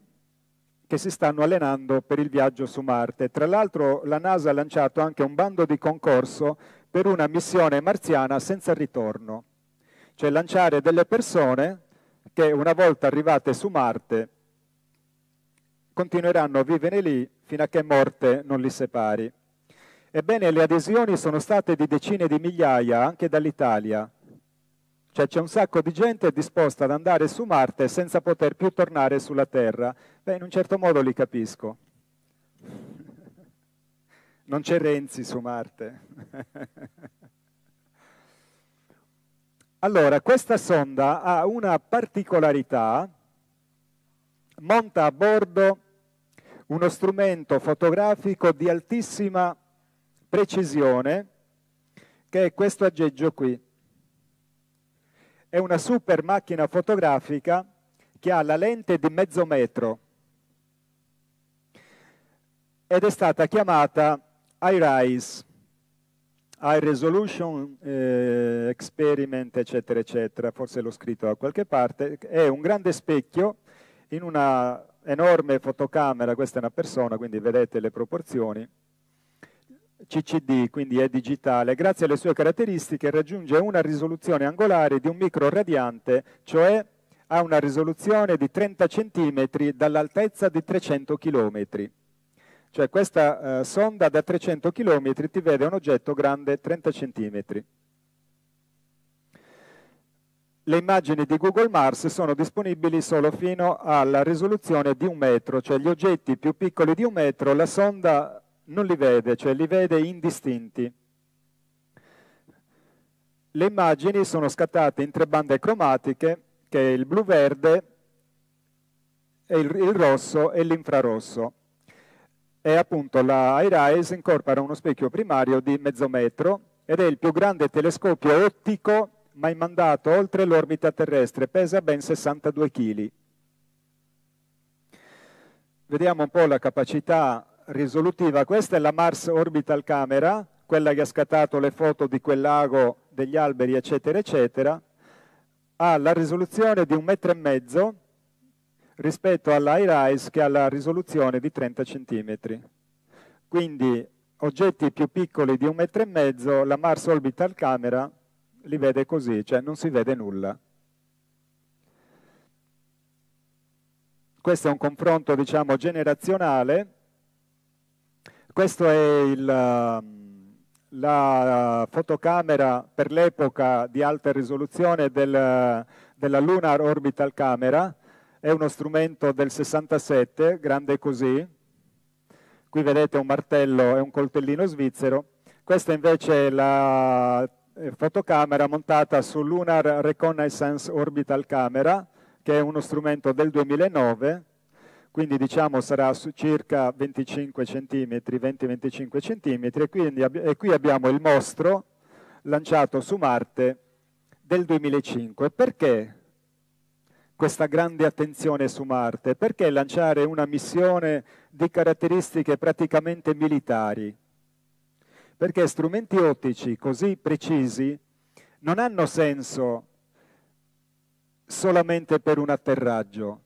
che si stanno allenando per il viaggio su Marte. Tra l'altro la NASA ha lanciato anche un bando di concorso per una missione marziana senza ritorno, cioè lanciare delle persone che una volta arrivate su Marte continueranno a vivere lì fino a che morte non li separi. Ebbene, le adesioni sono state di decine di migliaia anche dall'Italia, cioè c'è un sacco di gente disposta ad andare su Marte senza poter più tornare sulla Terra. Beh, in un certo modo li capisco. Non c'è Renzi su Marte. Allora, questa sonda ha una particolarità, monta a bordo uno strumento fotografico di altissima precisione, che è questo aggeggio qui. È una super macchina fotografica che ha la lente di mezzo metro ed è stata chiamata iRise, High Resolution eh, Experiment, eccetera, eccetera, forse l'ho scritto da qualche parte, è un grande specchio in una enorme fotocamera, questa è una persona, quindi vedete le proporzioni, CCD, quindi è digitale, grazie alle sue caratteristiche raggiunge una risoluzione angolare di un micro radiante, cioè ha una risoluzione di 30 cm dall'altezza di 300 km. Cioè questa eh, sonda da 300 km ti vede un oggetto grande 30 cm. Le immagini di Google Mars sono disponibili solo fino alla risoluzione di un metro, cioè gli oggetti più piccoli di un metro, la sonda non li vede, cioè li vede indistinti. Le immagini sono scattate in tre bande cromatiche, che è il blu-verde, il, il rosso e l'infrarosso. E appunto la iRISE incorpora uno specchio primario di mezzo metro ed è il più grande telescopio ottico mai mandato oltre l'orbita terrestre, pesa ben 62 kg. Vediamo un po' la capacità risolutiva. Questa è la Mars Orbital Camera, quella che ha scattato le foto di quel lago, degli alberi, eccetera, eccetera. Ha la risoluzione di un metro e mezzo rispetto alla che ha la risoluzione di 30 centimetri. Quindi oggetti più piccoli di un metro e mezzo, la Mars Orbital Camera li vede così, cioè non si vede nulla. Questo è un confronto, diciamo, generazionale questa è il, um, la uh, fotocamera per l'epoca di alta risoluzione del, uh, della Lunar Orbital Camera, è uno strumento del 67, grande così. Qui vedete un martello e un coltellino svizzero. Questa invece è la eh, fotocamera montata su Lunar Reconnaissance Orbital Camera, che è uno strumento del 2009 quindi diciamo sarà su circa 25 cm, 20-25 cm, e, e qui abbiamo il mostro lanciato su Marte del 2005. Perché questa grande attenzione su Marte? Perché lanciare una missione di caratteristiche praticamente militari? Perché strumenti ottici così precisi non hanno senso solamente per un atterraggio,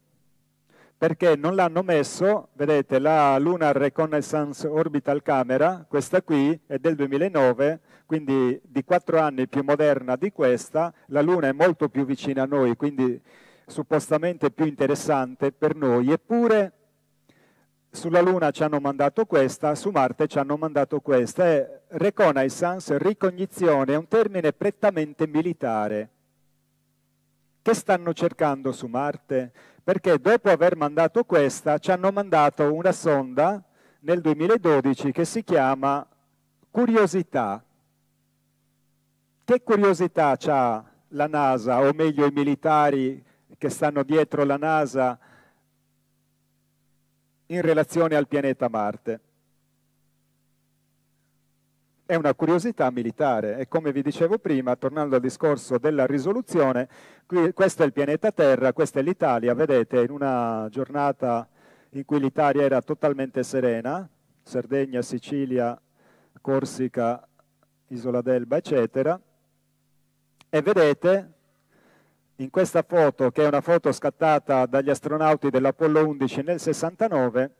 perché non l'hanno messo, vedete la Lunar Reconnaissance Orbital Camera, questa qui è del 2009, quindi di quattro anni più moderna di questa, la Luna è molto più vicina a noi, quindi suppostamente più interessante per noi, eppure sulla Luna ci hanno mandato questa, su Marte ci hanno mandato questa, è reconnaissance, ricognizione, è un termine prettamente militare. Che stanno cercando su Marte? perché dopo aver mandato questa ci hanno mandato una sonda nel 2012 che si chiama Curiosità. Che curiosità ha la NASA, o meglio i militari che stanno dietro la NASA, in relazione al pianeta Marte? è una curiosità militare e come vi dicevo prima, tornando al discorso della risoluzione, qui, questo è il pianeta Terra, questa è l'Italia, vedete, in una giornata in cui l'Italia era totalmente serena, Sardegna, Sicilia, Corsica, Isola d'Elba, eccetera, e vedete in questa foto, che è una foto scattata dagli astronauti dell'Apollo 11 nel 69,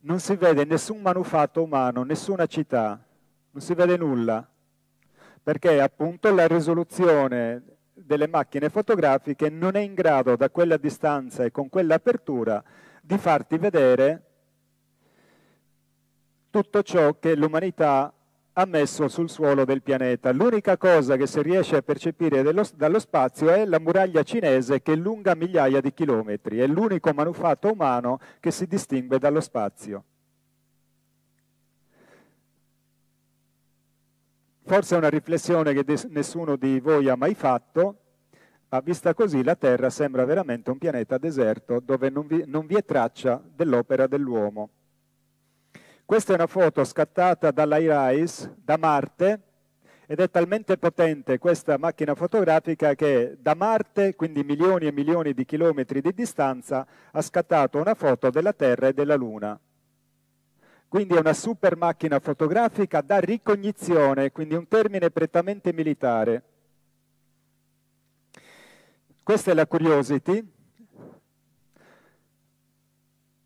non si vede nessun manufatto umano, nessuna città, non si vede nulla, perché appunto la risoluzione delle macchine fotografiche non è in grado da quella distanza e con quell'apertura di farti vedere tutto ciò che l'umanità ha messo sul suolo del pianeta. L'unica cosa che si riesce a percepire dello, dallo spazio è la muraglia cinese che è lunga migliaia di chilometri, è l'unico manufatto umano che si distingue dallo spazio. Forse è una riflessione che nessuno di voi ha mai fatto, ma vista così la Terra sembra veramente un pianeta deserto dove non vi, non vi è traccia dell'opera dell'uomo. Questa è una foto scattata dall'IRIS da Marte ed è talmente potente questa macchina fotografica che da Marte, quindi milioni e milioni di chilometri di distanza, ha scattato una foto della Terra e della Luna. Quindi è una super macchina fotografica da ricognizione, quindi un termine prettamente militare. Questa è la Curiosity,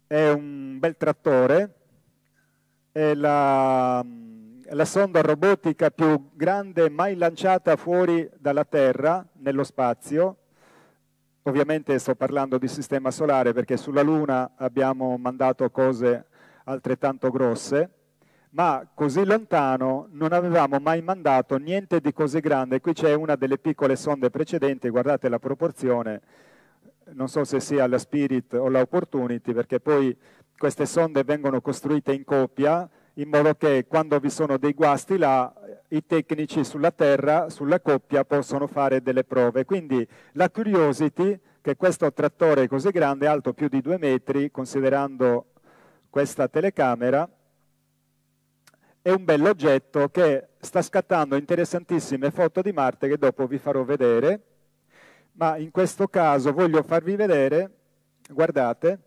è un bel trattore, è la, la sonda robotica più grande mai lanciata fuori dalla Terra, nello spazio, Ovviamente sto parlando di sistema solare perché sulla Luna abbiamo mandato cose altrettanto grosse, ma così lontano non avevamo mai mandato niente di così grande. Qui c'è una delle piccole sonde precedenti, guardate la proporzione, non so se sia la Spirit o la Opportunity, perché poi queste sonde vengono costruite in coppia, in modo che quando vi sono dei guasti là, i tecnici sulla Terra, sulla coppia, possono fare delle prove. Quindi la Curiosity, che questo trattore così grande, alto più di due metri, considerando questa telecamera è un bell'oggetto che sta scattando interessantissime foto di Marte che dopo vi farò vedere, ma in questo caso voglio farvi vedere, guardate,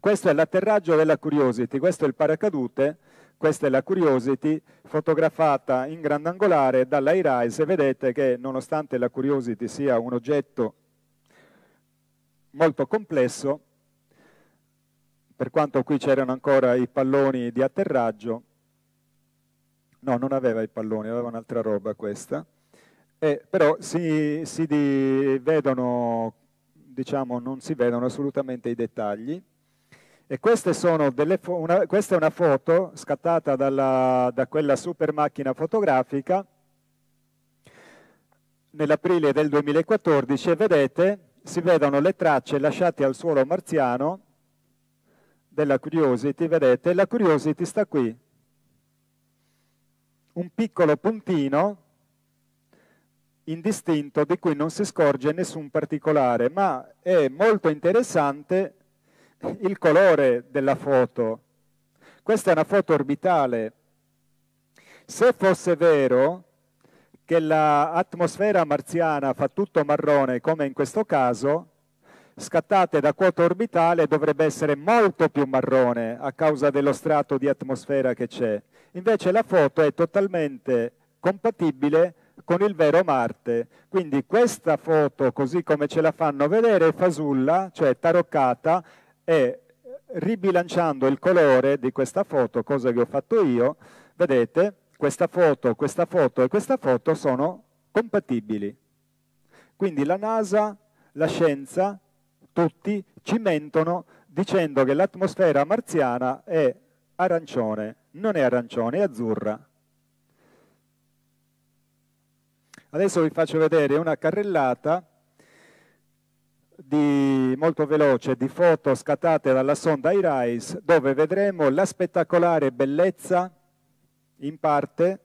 questo è l'atterraggio della Curiosity, questo è il paracadute, questa è la Curiosity fotografata in grandangolare dall'iRise, vedete che nonostante la Curiosity sia un oggetto molto complesso, per quanto qui c'erano ancora i palloni di atterraggio, no, non aveva i palloni, aveva un'altra roba questa, eh, però si, si di, vedono, diciamo, non si vedono assolutamente i dettagli. E queste sono delle una, questa è una foto scattata dalla, da quella super macchina fotografica nell'aprile del 2014 e vedete si vedono le tracce lasciate al suolo marziano della curiosity, vedete, la curiosity sta qui. Un piccolo puntino indistinto di cui non si scorge nessun particolare, ma è molto interessante il colore della foto. Questa è una foto orbitale. Se fosse vero che l'atmosfera marziana fa tutto marrone, come in questo caso, scattate da quota orbitale dovrebbe essere molto più marrone a causa dello strato di atmosfera che c'è. Invece la foto è totalmente compatibile con il vero Marte. Quindi questa foto, così come ce la fanno vedere, è fasulla, cioè taroccata, e ribilanciando il colore di questa foto, cosa che ho fatto io, vedete, questa foto, questa foto e questa foto sono compatibili. Quindi la NASA, la scienza, tutti ci mentono dicendo che l'atmosfera marziana è arancione, non è arancione, è azzurra. Adesso vi faccio vedere una carrellata di, molto veloce di foto scattate dalla sonda IRISE dove vedremo la spettacolare bellezza in parte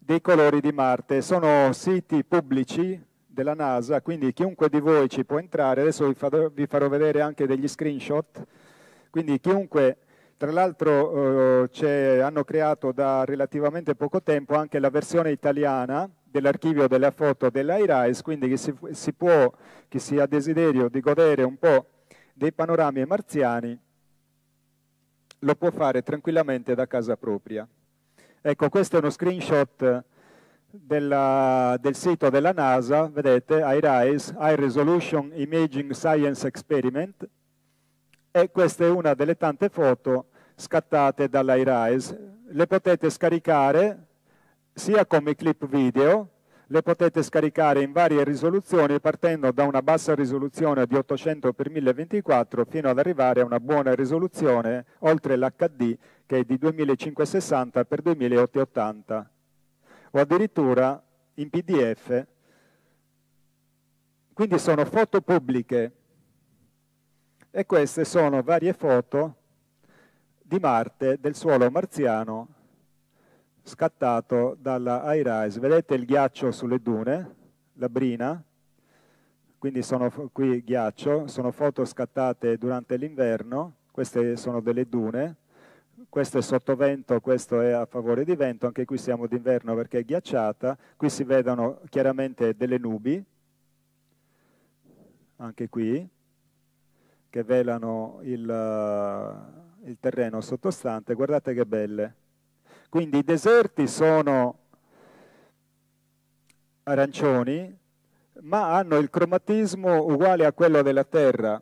dei colori di Marte. Sono siti pubblici della NASA, quindi chiunque di voi ci può entrare, adesso vi farò, vi farò vedere anche degli screenshot, quindi chiunque, tra l'altro eh, hanno creato da relativamente poco tempo anche la versione italiana dell'archivio della foto dell'IRISE, quindi chi si, si può, chi si ha desiderio di godere un po' dei panorami marziani, lo può fare tranquillamente da casa propria. Ecco, questo è uno screenshot della, eh, del sito della NASA, vedete, IRISE, High Resolution Imaging Science Experiment, e questa è una delle tante foto scattate dall'IRISE. Le potete scaricare sia come clip video, le potete scaricare in varie risoluzioni partendo da una bassa risoluzione di 800x1024 fino ad arrivare a una buona risoluzione oltre l'HD che è di 2560x2880 o addirittura in PDF. Quindi sono foto pubbliche e queste sono varie foto di Marte, del suolo marziano, scattato dalla iRise. Vedete il ghiaccio sulle dune, la brina, quindi sono qui ghiaccio, sono foto scattate durante l'inverno, queste sono delle dune, questo è sottovento, questo è a favore di vento, anche qui siamo d'inverno perché è ghiacciata, qui si vedono chiaramente delle nubi, anche qui, che velano il, eh, il terreno sottostante, guardate che belle. Quindi i deserti sono arancioni, ma hanno il cromatismo uguale a quello della terra,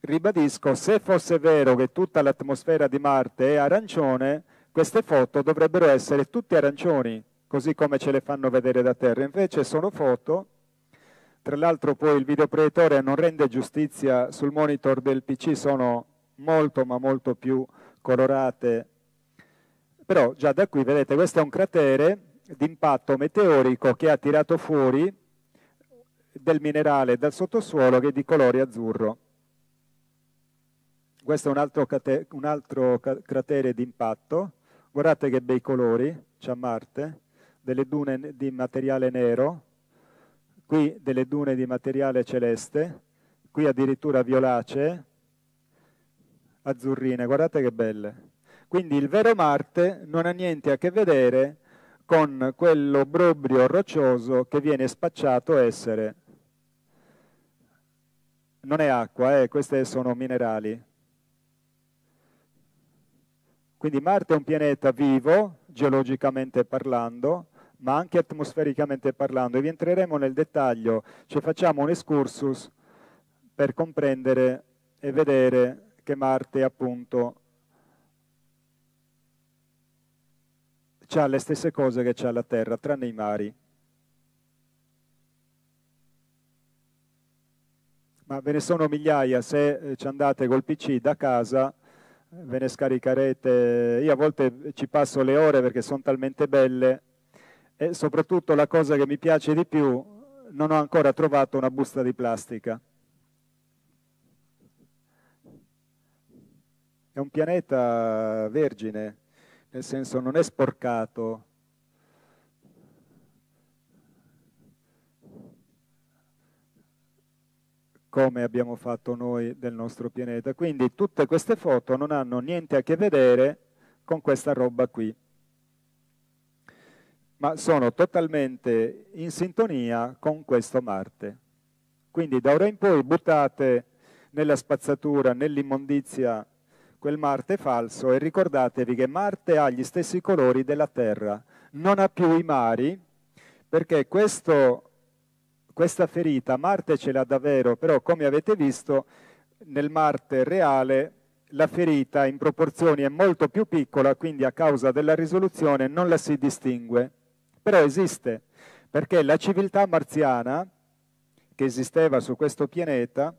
Ribadisco, se fosse vero che tutta l'atmosfera di Marte è arancione, queste foto dovrebbero essere tutte arancioni, così come ce le fanno vedere da Terra. Invece sono foto, tra l'altro poi il videoproiettore non rende giustizia sul monitor del PC, sono molto ma molto più colorate. Però già da qui vedete questo è un cratere di impatto meteorico che ha tirato fuori del minerale dal sottosuolo che è di colore azzurro. Questo è un altro, un altro cratere di impatto. Guardate che bei colori, c'è Marte, delle dune di materiale nero, qui delle dune di materiale celeste, qui addirittura violacee, azzurrine, guardate che belle. Quindi il vero Marte non ha niente a che vedere con quell'obbrobrio roccioso che viene spacciato essere. Non è acqua, eh, questi sono minerali. Quindi Marte è un pianeta vivo, geologicamente parlando, ma anche atmosfericamente parlando, e vi entreremo nel dettaglio, cioè facciamo un excursus per comprendere e vedere che Marte appunto ha le stesse cose che ha la Terra, tranne i mari. Ma ve ne sono migliaia, se eh, ci andate col PC da casa ve ne scaricherete, io a volte ci passo le ore perché sono talmente belle e soprattutto la cosa che mi piace di più, non ho ancora trovato una busta di plastica. È un pianeta vergine, nel senso non è sporcato, come abbiamo fatto noi del nostro pianeta. Quindi tutte queste foto non hanno niente a che vedere con questa roba qui, ma sono totalmente in sintonia con questo Marte. Quindi da ora in poi buttate nella spazzatura, nell'immondizia, quel Marte falso e ricordatevi che Marte ha gli stessi colori della Terra, non ha più i mari, perché questo questa ferita Marte ce l'ha davvero, però come avete visto nel Marte reale la ferita in proporzioni è molto più piccola, quindi a causa della risoluzione non la si distingue. Però esiste, perché la civiltà marziana che esisteva su questo pianeta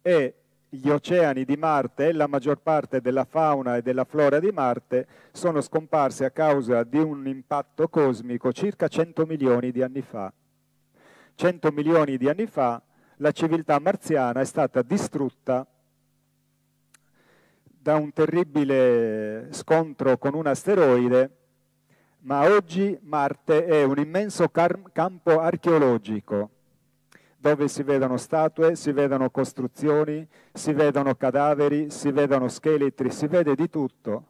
e gli oceani di Marte e la maggior parte della fauna e della flora di Marte sono scomparsi a causa di un impatto cosmico circa 100 milioni di anni fa. 100 milioni di anni fa, la civiltà marziana è stata distrutta da un terribile scontro con un asteroide, ma oggi Marte è un immenso campo archeologico dove si vedono statue, si vedono costruzioni, si vedono cadaveri, si vedono scheletri, si vede di tutto.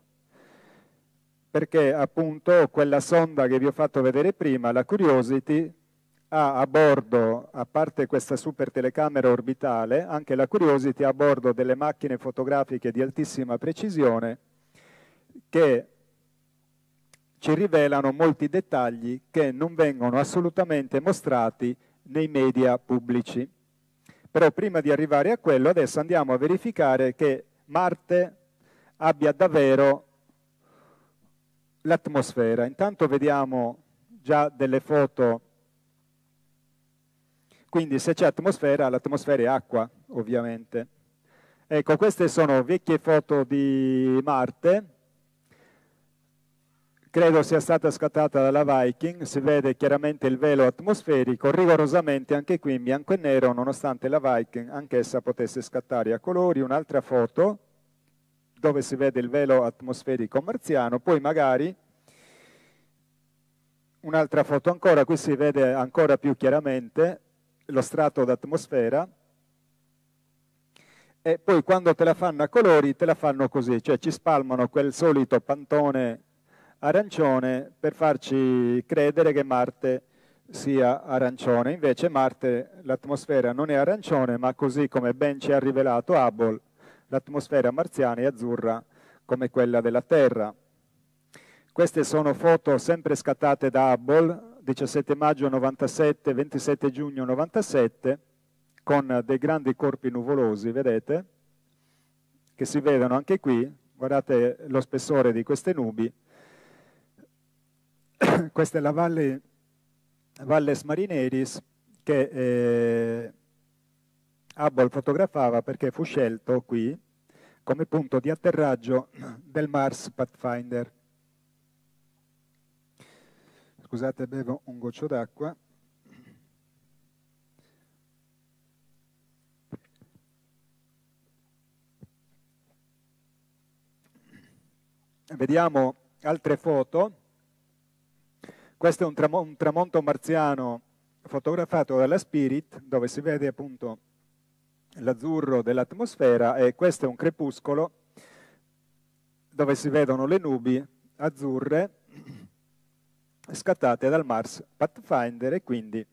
Perché appunto quella sonda che vi ho fatto vedere prima, la Curiosity, ha a bordo, a parte questa super telecamera orbitale, anche la Curiosity a bordo delle macchine fotografiche di altissima precisione che ci rivelano molti dettagli che non vengono assolutamente mostrati nei media pubblici. Però prima di arrivare a quello, adesso andiamo a verificare che Marte abbia davvero l'atmosfera. Intanto vediamo già delle foto quindi se c'è atmosfera, l'atmosfera è acqua, ovviamente. Ecco, queste sono vecchie foto di Marte, credo sia stata scattata dalla Viking, si vede chiaramente il velo atmosferico, rigorosamente anche qui in bianco e nero, nonostante la Viking anch'essa potesse scattare a colori. Un'altra foto dove si vede il velo atmosferico marziano, poi magari un'altra foto ancora, qui si vede ancora più chiaramente lo strato d'atmosfera, e poi quando te la fanno a colori te la fanno così, cioè ci spalmano quel solito pantone arancione per farci credere che Marte sia arancione. Invece Marte l'atmosfera non è arancione, ma così come ben ci ha rivelato Hubble, l'atmosfera marziana è azzurra come quella della Terra. Queste sono foto sempre scattate da Hubble 17 maggio 97, 27 giugno 97, con dei grandi corpi nuvolosi, vedete, che si vedono anche qui, guardate lo spessore di queste nubi. Questa è la valle Valles Marineris che eh, Hubble fotografava perché fu scelto qui come punto di atterraggio del Mars Pathfinder. Scusate, bevo un goccio d'acqua. Vediamo altre foto. Questo è un, tram un tramonto marziano fotografato dalla Spirit, dove si vede appunto l'azzurro dell'atmosfera e questo è un crepuscolo dove si vedono le nubi azzurre scattate dal Mars Pathfinder e quindi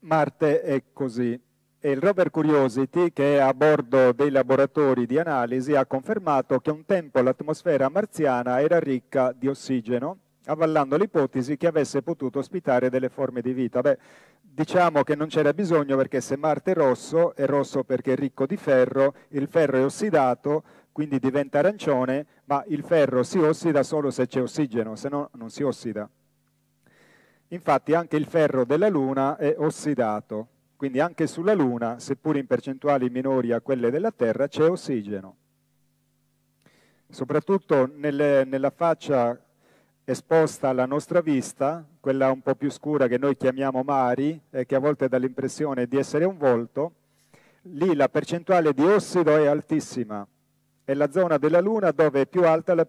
Marte è così. E il rover Curiosity, che è a bordo dei laboratori di analisi, ha confermato che un tempo l'atmosfera marziana era ricca di ossigeno, avvallando l'ipotesi che avesse potuto ospitare delle forme di vita. Beh, diciamo che non c'era bisogno perché se Marte è rosso, è rosso perché è ricco di ferro, il ferro è ossidato, quindi diventa arancione ma il ferro si ossida solo se c'è ossigeno, se no non si ossida. Infatti anche il ferro della Luna è ossidato, quindi anche sulla Luna, seppur in percentuali minori a quelle della Terra, c'è ossigeno. Soprattutto nelle, nella faccia esposta alla nostra vista, quella un po' più scura che noi chiamiamo mari e che a volte dà l'impressione di essere un volto, lì la percentuale di ossido è altissima, è la zona della Luna dove è più alta la,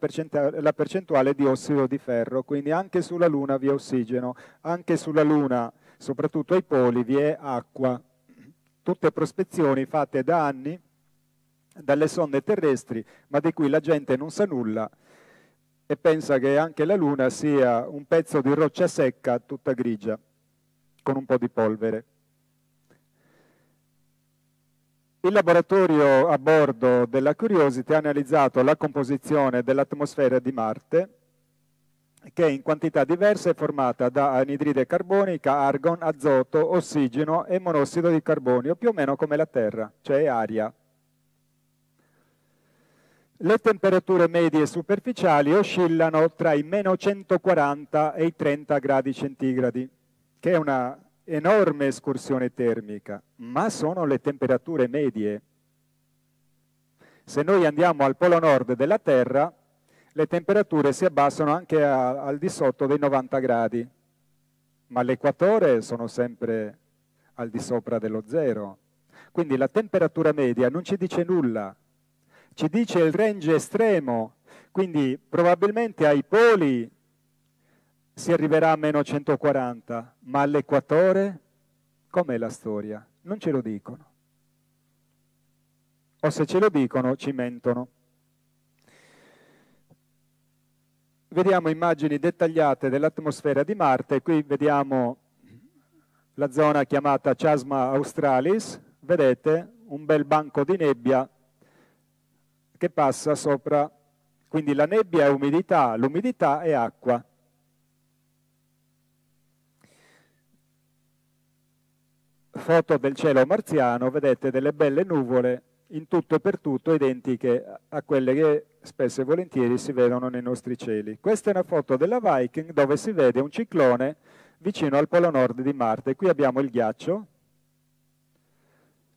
la, percentuale di ossido di ferro, quindi anche sulla Luna vi è ossigeno, anche sulla Luna, soprattutto ai poli, vi è acqua. Tutte prospezioni fatte da anni dalle sonde terrestri, ma di cui la gente non sa nulla e pensa che anche la Luna sia un pezzo di roccia secca tutta grigia, con un po' di polvere. Il laboratorio a bordo della Curiosity ha analizzato la composizione dell'atmosfera di Marte che in quantità diverse è formata da anidride carbonica, argon, azoto, ossigeno e monossido di carbonio, più o meno come la Terra, cioè aria. Le temperature medie superficiali oscillano tra i meno 140 e i 30 gradi centigradi, che è una enorme escursione termica, ma sono le temperature medie. Se noi andiamo al polo nord della Terra, le temperature si abbassano anche a, al di sotto dei 90 gradi, ma all'equatore sono sempre al di sopra dello zero. Quindi la temperatura media non ci dice nulla, ci dice il range estremo, quindi probabilmente ai poli si arriverà a meno 140, ma all'equatore com'è la storia? Non ce lo dicono. O se ce lo dicono ci mentono. Vediamo immagini dettagliate dell'atmosfera di Marte, qui vediamo la zona chiamata Chasma Australis, vedete un bel banco di nebbia che passa sopra, quindi la nebbia è umidità, l'umidità è acqua. foto del cielo marziano vedete delle belle nuvole in tutto e per tutto identiche a quelle che spesso e volentieri si vedono nei nostri cieli. Questa è una foto della Viking dove si vede un ciclone vicino al polo nord di Marte. Qui abbiamo il ghiaccio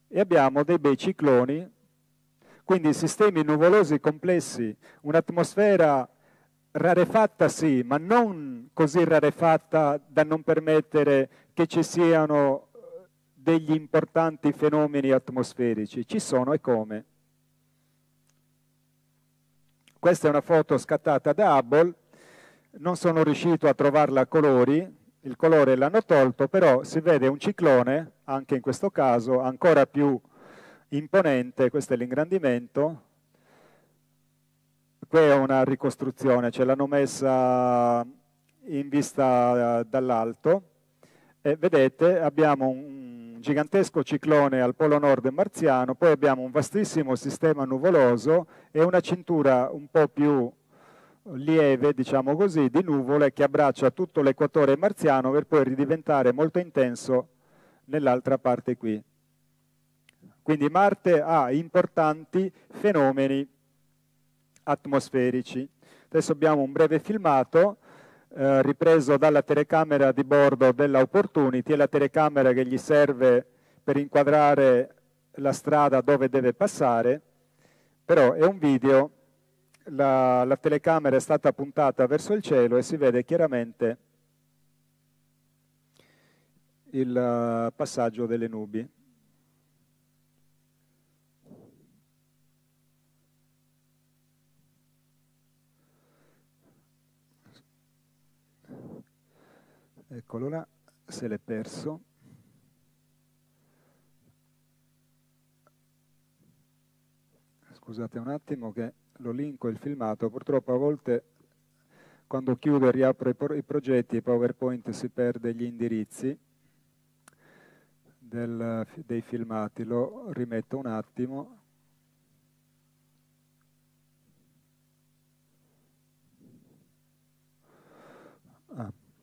e abbiamo dei bei cicloni, quindi sistemi nuvolosi complessi, un'atmosfera rarefatta sì, ma non così rarefatta da non permettere che ci siano degli importanti fenomeni atmosferici. Ci sono e come. Questa è una foto scattata da Hubble, non sono riuscito a trovarla a colori, il colore l'hanno tolto, però si vede un ciclone, anche in questo caso, ancora più imponente, questo è l'ingrandimento. Qui è una ricostruzione, ce l'hanno messa in vista eh, dall'alto. E vedete, abbiamo un gigantesco ciclone al polo nord marziano, poi abbiamo un vastissimo sistema nuvoloso e una cintura un po' più lieve, diciamo così, di nuvole che abbraccia tutto l'equatore marziano per poi ridiventare molto intenso nell'altra parte qui. Quindi Marte ha importanti fenomeni atmosferici. Adesso abbiamo un breve filmato eh, ripreso dalla telecamera di bordo della Opportunity, è la telecamera che gli serve per inquadrare la strada dove deve passare, però è un video, la, la telecamera è stata puntata verso il cielo e si vede chiaramente il eh, passaggio delle nubi. Eccolo là, se l'è perso. Scusate un attimo che lo linko il filmato, purtroppo a volte quando chiudo e riapro i, pro i progetti PowerPoint si perde gli indirizzi del, dei filmati, lo rimetto un attimo.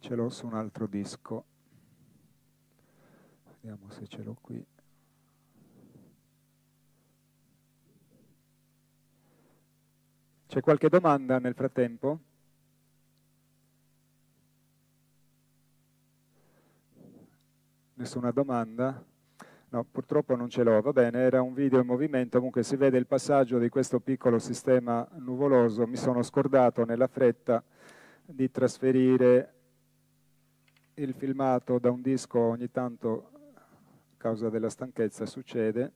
ce l'ho su un altro disco. Vediamo se ce l'ho qui. C'è qualche domanda nel frattempo? Nessuna domanda? No, purtroppo non ce l'ho, va bene, era un video in movimento, comunque si vede il passaggio di questo piccolo sistema nuvoloso, mi sono scordato nella fretta di trasferire il filmato da un disco ogni tanto a causa della stanchezza succede.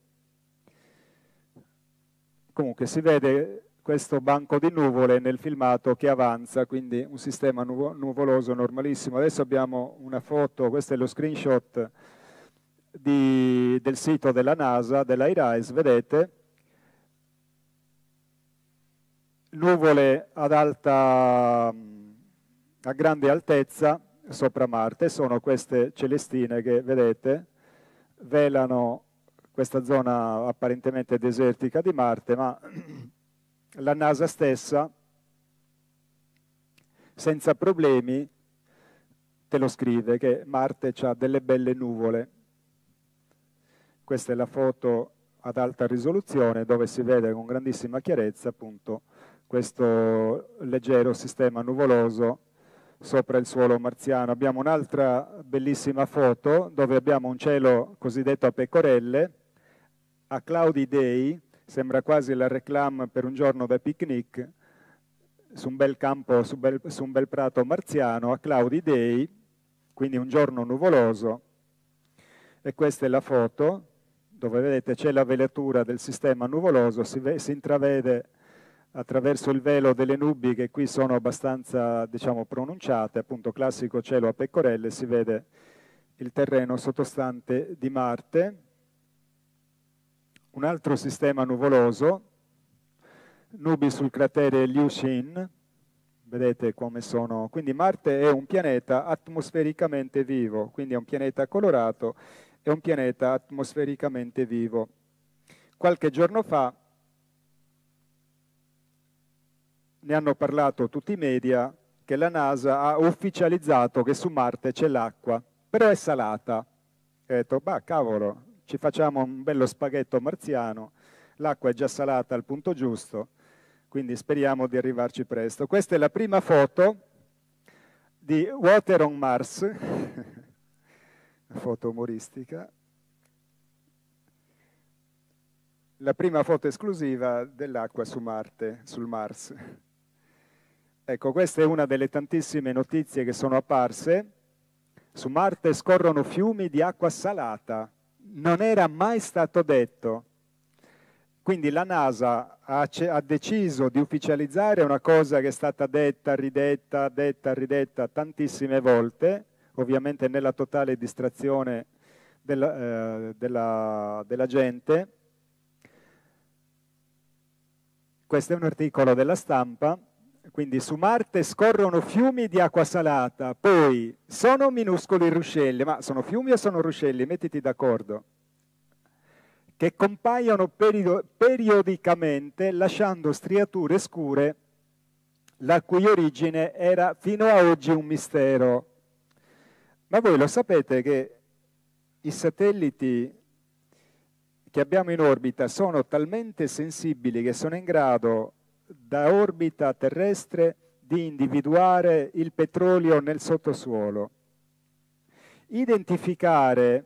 Comunque si vede questo banco di nuvole nel filmato che avanza, quindi un sistema nuvo nuvoloso normalissimo. Adesso abbiamo una foto, questo è lo screenshot di, del sito della NASA, dell'AIRISE, vedete, nuvole ad alta, a grande altezza, sopra Marte sono queste celestine che vedete velano questa zona apparentemente desertica di Marte, ma la NASA stessa senza problemi te lo scrive che Marte ha delle belle nuvole. Questa è la foto ad alta risoluzione dove si vede con grandissima chiarezza appunto questo leggero sistema nuvoloso sopra il suolo marziano. Abbiamo un'altra bellissima foto dove abbiamo un cielo cosiddetto a pecorelle, a cloudy day, sembra quasi la reclam per un giorno da picnic, su un bel campo, su, bel, su un bel prato marziano, a cloudy day, quindi un giorno nuvoloso. E questa è la foto dove vedete c'è la velatura del sistema nuvoloso, si, ve, si intravede attraverso il velo delle nubi che qui sono abbastanza diciamo, pronunciate, appunto classico cielo a pecorelle, si vede il terreno sottostante di Marte, un altro sistema nuvoloso, nubi sul cratere Liushin, vedete come sono. Quindi Marte è un pianeta atmosfericamente vivo, quindi è un pianeta colorato, è un pianeta atmosfericamente vivo. Qualche giorno fa ne hanno parlato tutti i media, che la NASA ha ufficializzato che su Marte c'è l'acqua, però è salata. E ho detto, bah cavolo, ci facciamo un bello spaghetto marziano, l'acqua è già salata al punto giusto, quindi speriamo di arrivarci presto. Questa è la prima foto di Water on Mars, foto umoristica. La prima foto esclusiva dell'acqua su Marte, sul Mars. Ecco, questa è una delle tantissime notizie che sono apparse. Su Marte scorrono fiumi di acqua salata. Non era mai stato detto. Quindi la NASA ha, ha, deciso di ufficializzare una cosa che è stata detta, ridetta, detta, ridetta tantissime volte, ovviamente nella totale distrazione della, eh, della, della gente. Questo è un articolo della stampa quindi su Marte scorrono fiumi di acqua salata, poi sono minuscoli ruscelli, ma sono fiumi o sono ruscelli? Mettiti d'accordo. Che compaiono period periodicamente lasciando striature scure la cui origine era fino a oggi un mistero. Ma voi lo sapete che i satelliti che abbiamo in orbita sono talmente sensibili che sono in grado da orbita terrestre di individuare il petrolio nel sottosuolo. Identificare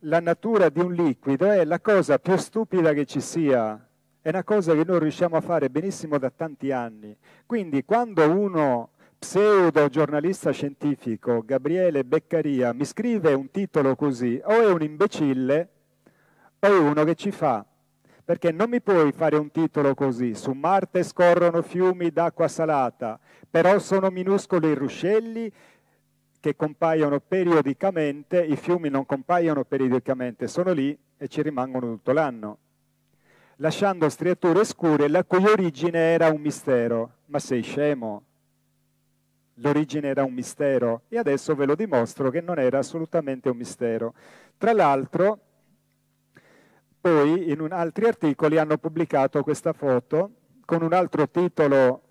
la natura di un liquido è la cosa più stupida che ci sia, è una cosa che noi riusciamo a fare benissimo da tanti anni. Quindi quando uno pseudo giornalista scientifico, Gabriele Beccaria, mi scrive un titolo così, o è un imbecille o è uno che ci fa perché non mi puoi fare un titolo così, su Marte scorrono fiumi d'acqua salata, però sono minuscoli i ruscelli che compaiono periodicamente, i fiumi non compaiono periodicamente, sono lì e ci rimangono tutto l'anno, lasciando striature scure la cui origine era un mistero. Ma sei scemo? L'origine era un mistero e adesso ve lo dimostro che non era assolutamente un mistero. Tra l'altro, poi in altri articoli hanno pubblicato questa foto con un altro titolo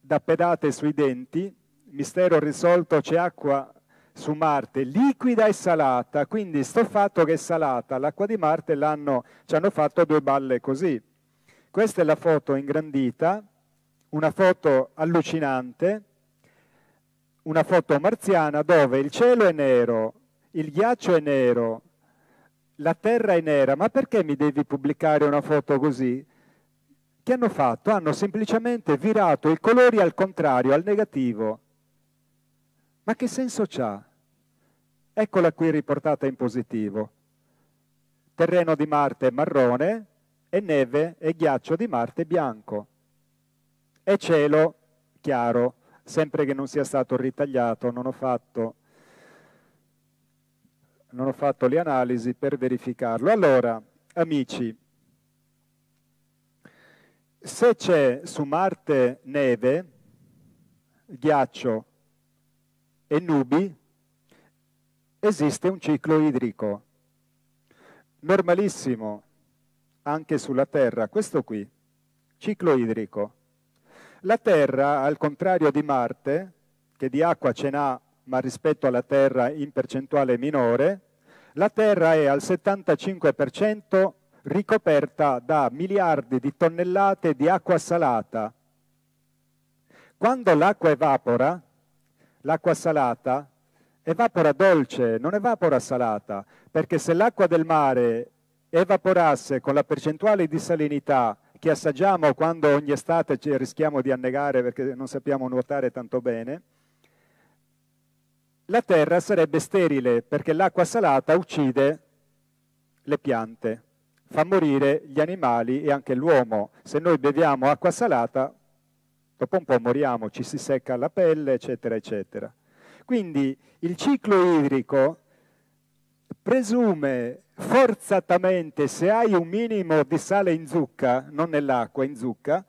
da pedate sui denti, mistero risolto c'è acqua su Marte, liquida e salata, quindi sto fatto che è salata, l'acqua di Marte l'hanno, ci hanno fatto due balle così. Questa è la foto ingrandita, una foto allucinante, una foto marziana dove il cielo è nero, il ghiaccio è nero, la terra è nera, ma perché mi devi pubblicare una foto così? Che hanno fatto? Hanno semplicemente virato i colori al contrario, al negativo. Ma che senso c'ha? Eccola qui riportata in positivo. Terreno di Marte marrone e neve e ghiaccio di Marte bianco. E cielo chiaro, sempre che non sia stato ritagliato, non ho fatto non ho fatto le analisi per verificarlo. Allora, amici, se c'è su Marte neve, ghiaccio e nubi, esiste un ciclo idrico normalissimo anche sulla Terra, questo qui, ciclo idrico. La Terra, al contrario di Marte, che di acqua ce n'ha, ma rispetto alla Terra in percentuale minore, la Terra è al 75% ricoperta da miliardi di tonnellate di acqua salata. Quando l'acqua evapora, l'acqua salata evapora dolce, non evapora salata, perché se l'acqua del mare evaporasse con la percentuale di salinità che assaggiamo quando ogni estate ci rischiamo di annegare perché non sappiamo nuotare tanto bene, la terra sarebbe sterile perché l'acqua salata uccide le piante, fa morire gli animali e anche l'uomo. Se noi beviamo acqua salata, dopo un po' moriamo, ci si secca la pelle, eccetera, eccetera. Quindi il ciclo idrico presume forzatamente, se hai un minimo di sale in zucca, non nell'acqua, in zucca,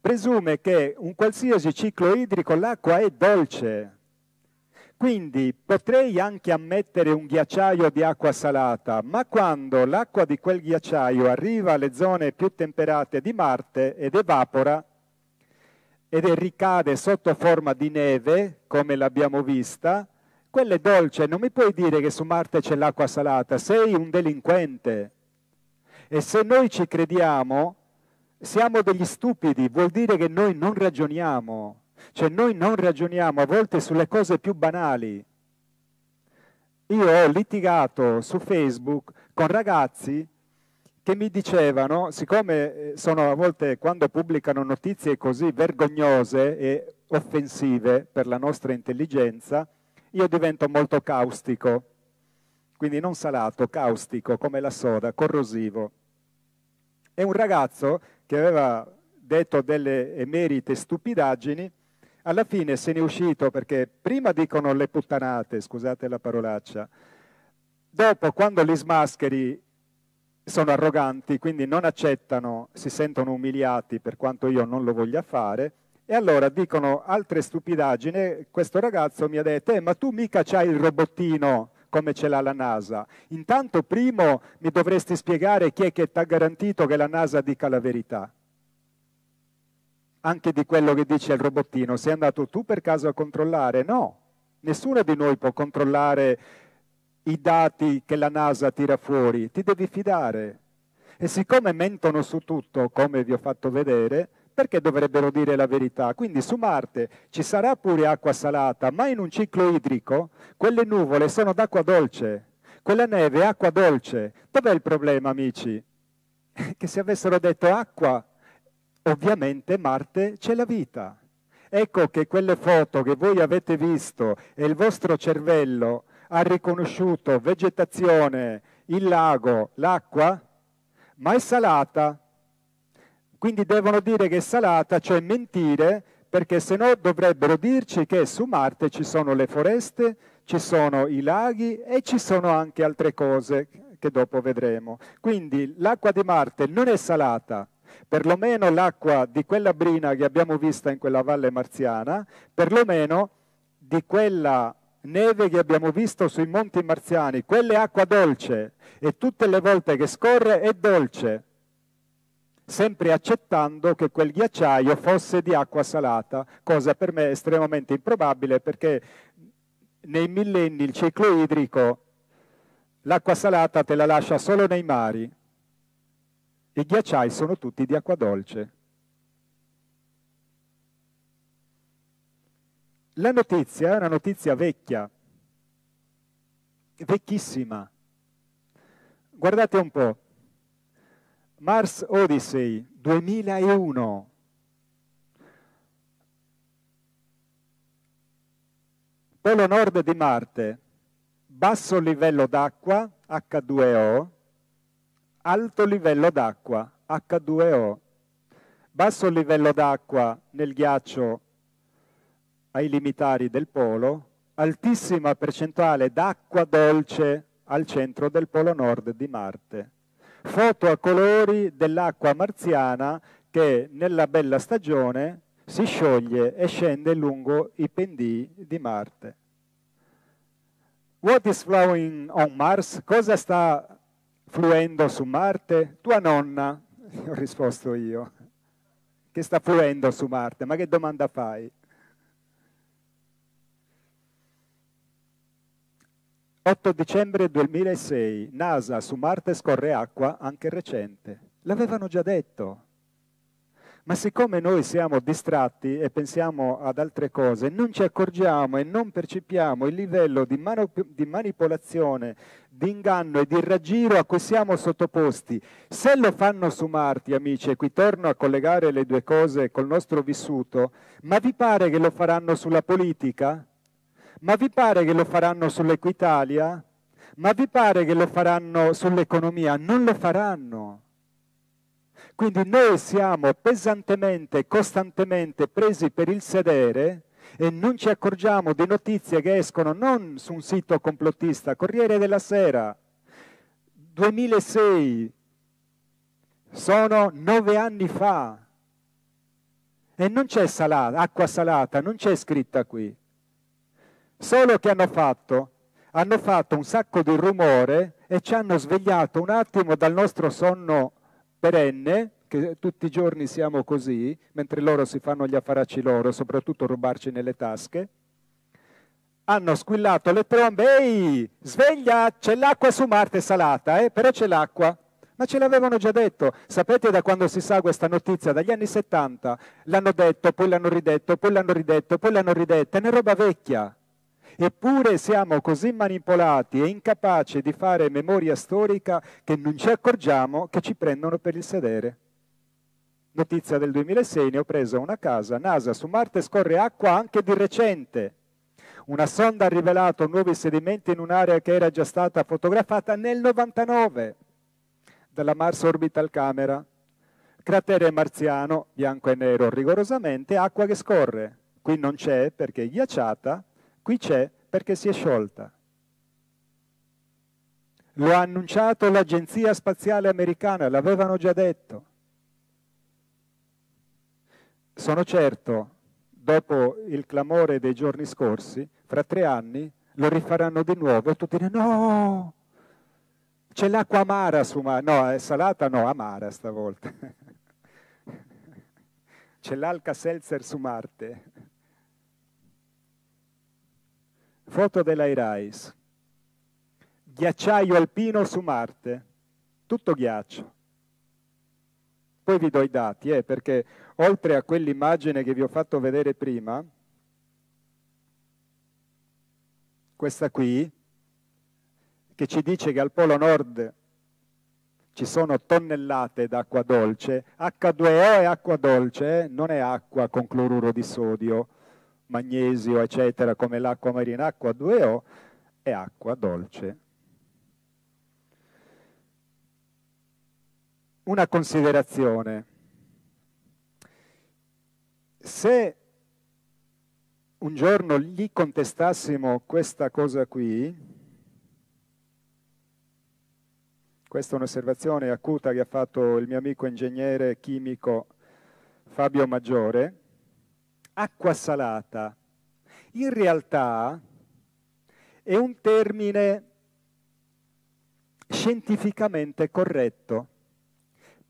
presume che un qualsiasi ciclo idrico l'acqua è dolce, quindi potrei anche ammettere un ghiacciaio di acqua salata, ma quando l'acqua di quel ghiacciaio arriva alle zone più temperate di Marte ed evapora ed ricade sotto forma di neve, come l'abbiamo vista, quella è dolce, non mi puoi dire che su Marte c'è l'acqua salata, sei un delinquente. E se noi ci crediamo, siamo degli stupidi, vuol dire che noi non ragioniamo, cioè noi non ragioniamo a volte sulle cose più banali. Io ho litigato su Facebook con ragazzi che mi dicevano, siccome eh, sono a volte quando pubblicano notizie così vergognose e offensive per la nostra intelligenza, io divento molto caustico, quindi non salato, caustico, come la soda, corrosivo. E un ragazzo che aveva detto delle emerite stupidaggini, alla fine se ne è uscito perché prima dicono le puttanate, scusate la parolaccia, dopo quando gli smascheri sono arroganti, quindi non accettano, si sentono umiliati per quanto io non lo voglia fare, e allora dicono altre stupidaggini, questo ragazzo mi ha detto, eh, ma tu mica c'hai il robottino come ce l'ha la NASA. Intanto primo mi dovresti spiegare chi è che ti ha garantito che la NASA dica la verità anche di quello che dice il robottino, sei andato tu per caso a controllare? No, nessuno di noi può controllare i dati che la NASA tira fuori, ti devi fidare. E siccome mentono su tutto, come vi ho fatto vedere, perché dovrebbero dire la verità? Quindi su Marte ci sarà pure acqua salata, ma in un ciclo idrico quelle nuvole sono d'acqua dolce, quella neve è acqua dolce. Dov'è il problema, amici? Che se avessero detto acqua Ovviamente Marte c'è la vita. Ecco che quelle foto che voi avete visto e il vostro cervello ha riconosciuto vegetazione, il lago, l'acqua, ma è salata. Quindi devono dire che è salata, cioè mentire, perché se no dovrebbero dirci che su Marte ci sono le foreste, ci sono i laghi e ci sono anche altre cose che dopo vedremo. Quindi l'acqua di Marte non è salata, perlomeno l'acqua di quella brina che abbiamo vista in quella valle marziana, perlomeno di quella neve che abbiamo visto sui monti marziani, quella è acqua dolce e tutte le volte che scorre è dolce, sempre accettando che quel ghiacciaio fosse di acqua salata, cosa per me estremamente improbabile perché nei millenni il ciclo idrico l'acqua salata te la lascia solo nei mari, i ghiacciai sono tutti di acqua dolce. La notizia è una notizia vecchia, vecchissima. Guardate un po'. Mars Odyssey 2001. Polo nord di Marte, basso livello d'acqua, H2O, alto livello d'acqua, H2O, basso livello d'acqua nel ghiaccio ai limitari del polo, altissima percentuale d'acqua dolce al centro del polo nord di Marte. Foto a colori dell'acqua marziana che nella bella stagione si scioglie e scende lungo i pendii di Marte. What is flowing on Mars? Cosa sta fluendo su Marte? Tua nonna, ho risposto io, che sta fluendo su Marte, ma che domanda fai? «8 dicembre 2006, NASA su Marte scorre acqua, anche recente». L'avevano già detto, ma siccome noi siamo distratti e pensiamo ad altre cose, non ci accorgiamo e non percepiamo il livello di, manop- di manipolazione, di inganno e di raggiro a cui siamo sottoposti. Se lo fanno su Marti, amici, e qui torno a collegare le due cose col nostro vissuto, ma vi pare che lo faranno sulla politica? Ma vi pare che lo faranno sull'Equitalia? Ma vi pare che lo faranno sull'economia? Non lo faranno. Quindi noi siamo pesantemente, costantemente presi per il sedere e non ci accorgiamo di notizie che escono non su un sito complottista, Corriere della Sera, 2006, sono nove anni fa. E non c'è salata, acqua salata, non c'è scritta qui. Solo che hanno fatto, hanno fatto un sacco di rumore e ci hanno svegliato un attimo dal nostro sonno perenne, che tutti i giorni siamo così, mentre loro si fanno gli affaracci loro, soprattutto rubarci nelle tasche, hanno squillato le trombe, ehi, sveglia, c'è l'acqua su Marte salata, eh? però c'è l'acqua. Ma ce l'avevano già detto, sapete da quando si sa questa notizia? Dagli anni 70. L'hanno detto, poi l'hanno ridetto, poi l'hanno ridetto, poi l'hanno ridetta, è una roba vecchia. Eppure siamo così manipolati e incapaci di fare memoria storica che non ci accorgiamo che ci prendono per il sedere. Notizia del 2006, ne ho preso una casa, NASA su Marte scorre acqua anche di recente. Una sonda ha rivelato nuovi sedimenti in un'area che era già stata fotografata nel 99 dalla Mars Orbital Camera. Cratere marziano, bianco e nero rigorosamente, acqua che scorre. Qui non c'è perché è ghiacciata, Qui c'è perché si è sciolta. Lo ha annunciato l'Agenzia Spaziale Americana, l'avevano già detto. Sono certo, dopo il clamore dei giorni scorsi, fra tre anni lo rifaranno di nuovo e tutti diranno no, c'è l'acqua amara su Marte, no, è eh, salata, no, amara stavolta. c'è l'alca seltzer su Marte. Foto dell'Airais. Ghiacciaio alpino su Marte, tutto ghiaccio. Poi vi do i dati, eh, perché oltre a quell'immagine che vi ho fatto vedere prima, questa qui, che ci dice che al Polo Nord ci sono tonnellate d'acqua dolce, H2O è acqua dolce, eh, non è acqua con cloruro di sodio, magnesio, eccetera, come l'acqua marina, acqua 2O è acqua dolce. Una considerazione. Se un giorno gli contestassimo questa cosa qui, questa è un'osservazione acuta che ha fatto il mio amico ingegnere chimico Fabio Maggiore, acqua salata, in realtà è un termine scientificamente corretto,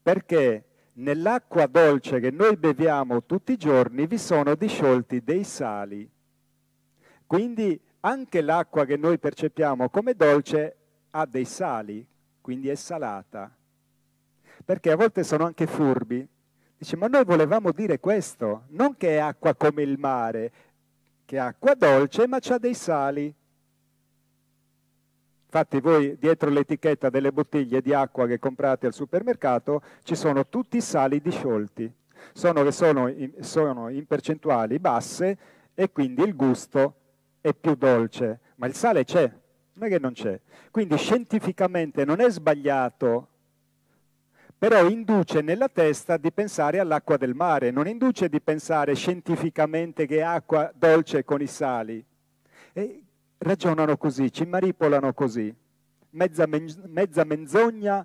perché nell'acqua dolce che noi beviamo tutti i giorni vi sono disciolti dei sali. Quindi anche l'acqua che noi percepiamo come dolce ha dei sali, quindi è salata. Perché a volte sono anche furbi, Dice, ma noi volevamo dire questo, non che è acqua come il mare, che è acqua dolce ma c'ha dei sali. Infatti voi dietro l'etichetta delle bottiglie di acqua che comprate al supermercato ci sono tutti i sali disciolti, sono che sono in, sono in percentuali basse e quindi il gusto è più dolce, ma il sale c'è, non è che non c'è. Quindi scientificamente non è sbagliato però induce nella testa di pensare all'acqua del mare, non induce di pensare scientificamente che è acqua dolce con i sali. E ragionano così, ci manipolano così, mezza, men- mezza menzogna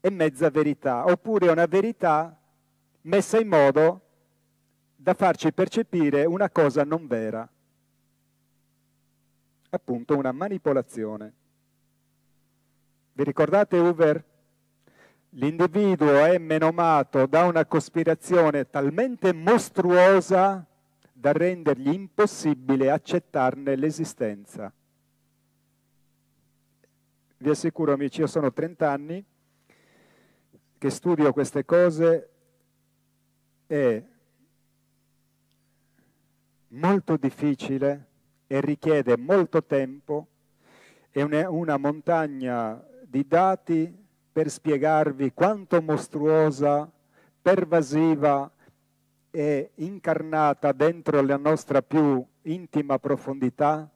e mezza verità, oppure una verità messa in modo da farci percepire una cosa non vera, appunto una manipolazione. Vi ricordate Hoover? l'individuo è menomato da una cospirazione talmente mostruosa da rendergli impossibile accettarne l'esistenza. Vi assicuro amici, io sono 30 anni che studio queste cose e molto difficile e richiede molto tempo, e una montagna di dati per spiegarvi quanto mostruosa, pervasiva e incarnata dentro la nostra più intima profondità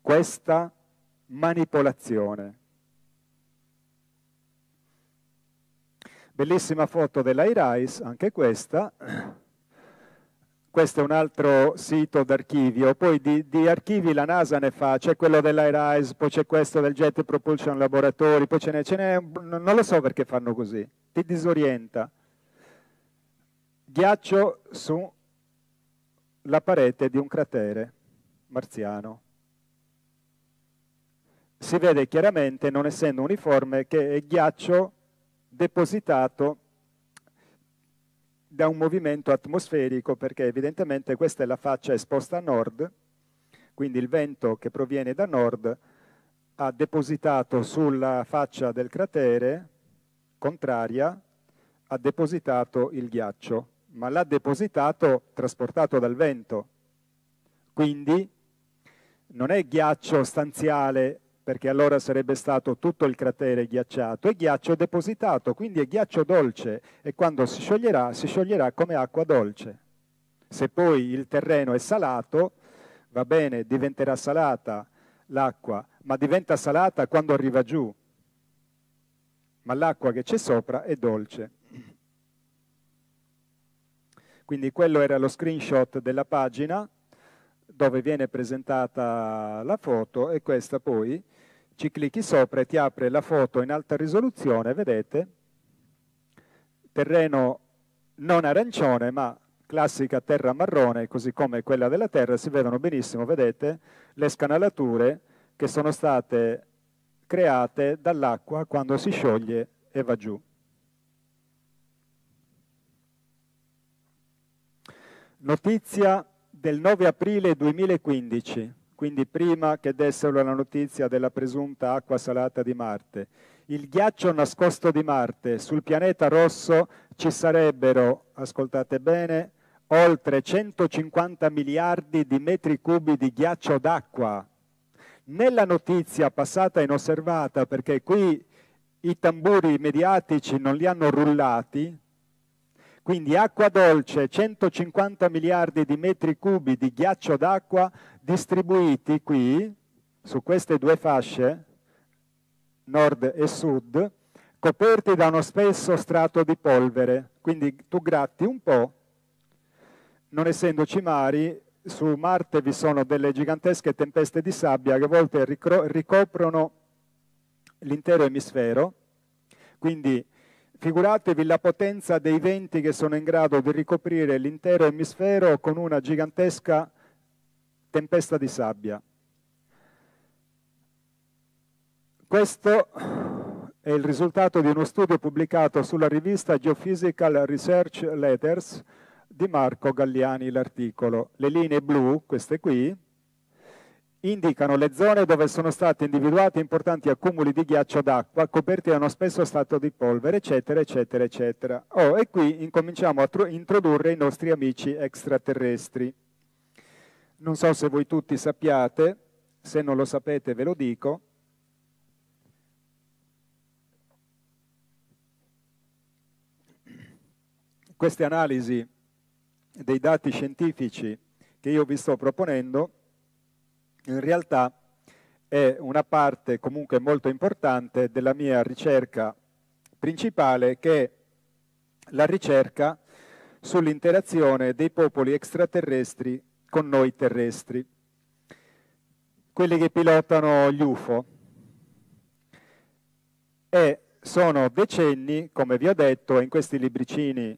questa manipolazione. Bellissima foto della Irais, anche questa, questo è un altro sito d'archivio. Poi di, di archivi la NASA ne fa, c'è quello dell'IRISE, poi c'è questo del Jet Propulsion Laboratory, poi ce n'è, ce n'è, non lo so perché fanno così, ti disorienta. Ghiaccio sulla parete di un cratere marziano. Si vede chiaramente, non essendo uniforme, che è ghiaccio depositato da un movimento atmosferico perché evidentemente questa è la faccia esposta a nord, quindi il vento che proviene da nord ha depositato sulla faccia del cratere contraria, ha depositato il ghiaccio, ma l'ha depositato trasportato dal vento. Quindi non è ghiaccio stanziale perché allora sarebbe stato tutto il cratere ghiacciato, è ghiaccio depositato, quindi è ghiaccio dolce e quando si scioglierà si scioglierà come acqua dolce. Se poi il terreno è salato, va bene, diventerà salata l'acqua, ma diventa salata quando arriva giù, ma l'acqua che c'è sopra è dolce. Quindi quello era lo screenshot della pagina dove viene presentata la foto e questa poi ci clicchi sopra e ti apre la foto in alta risoluzione, vedete? Terreno non arancione, ma classica terra marrone, così come quella della terra, si vedono benissimo, vedete, le scanalature che sono state create dall'acqua quando si scioglie e va giù. Notizia del 9 aprile 2015 quindi prima che dessero la notizia della presunta acqua salata di Marte. Il ghiaccio nascosto di Marte sul pianeta rosso ci sarebbero, ascoltate bene, oltre 150 miliardi di metri cubi di ghiaccio d'acqua. Nella notizia passata inosservata, perché qui i tamburi mediatici non li hanno rullati, quindi acqua dolce, 150 miliardi di metri cubi di ghiaccio d'acqua distribuiti qui, su queste due fasce, nord e sud, coperti da uno spesso strato di polvere. Quindi tu gratti un po', non essendoci mari, su Marte vi sono delle gigantesche tempeste di sabbia che a volte ricoprono l'intero emisfero, quindi Figuratevi la potenza dei venti che sono in grado di ricoprire l'intero emisfero con una gigantesca tempesta di sabbia. Questo è il risultato di uno studio pubblicato sulla rivista Geophysical Research Letters di Marco Galliani, l'articolo. Le linee blu, queste qui, indicano le zone dove sono stati individuati importanti accumuli di ghiaccio d'acqua coperti da uno spesso stato di polvere, eccetera, eccetera, eccetera. Oh, e qui incominciamo a introdurre i nostri amici extraterrestri. Non so se voi tutti sappiate, se non lo sapete ve lo dico, queste analisi dei dati scientifici che io vi sto proponendo in realtà è una parte comunque molto importante della mia ricerca principale che è la ricerca sull'interazione dei popoli extraterrestri con noi terrestri, quelli che pilotano gli UFO. E sono decenni, come vi ho detto, in questi libricini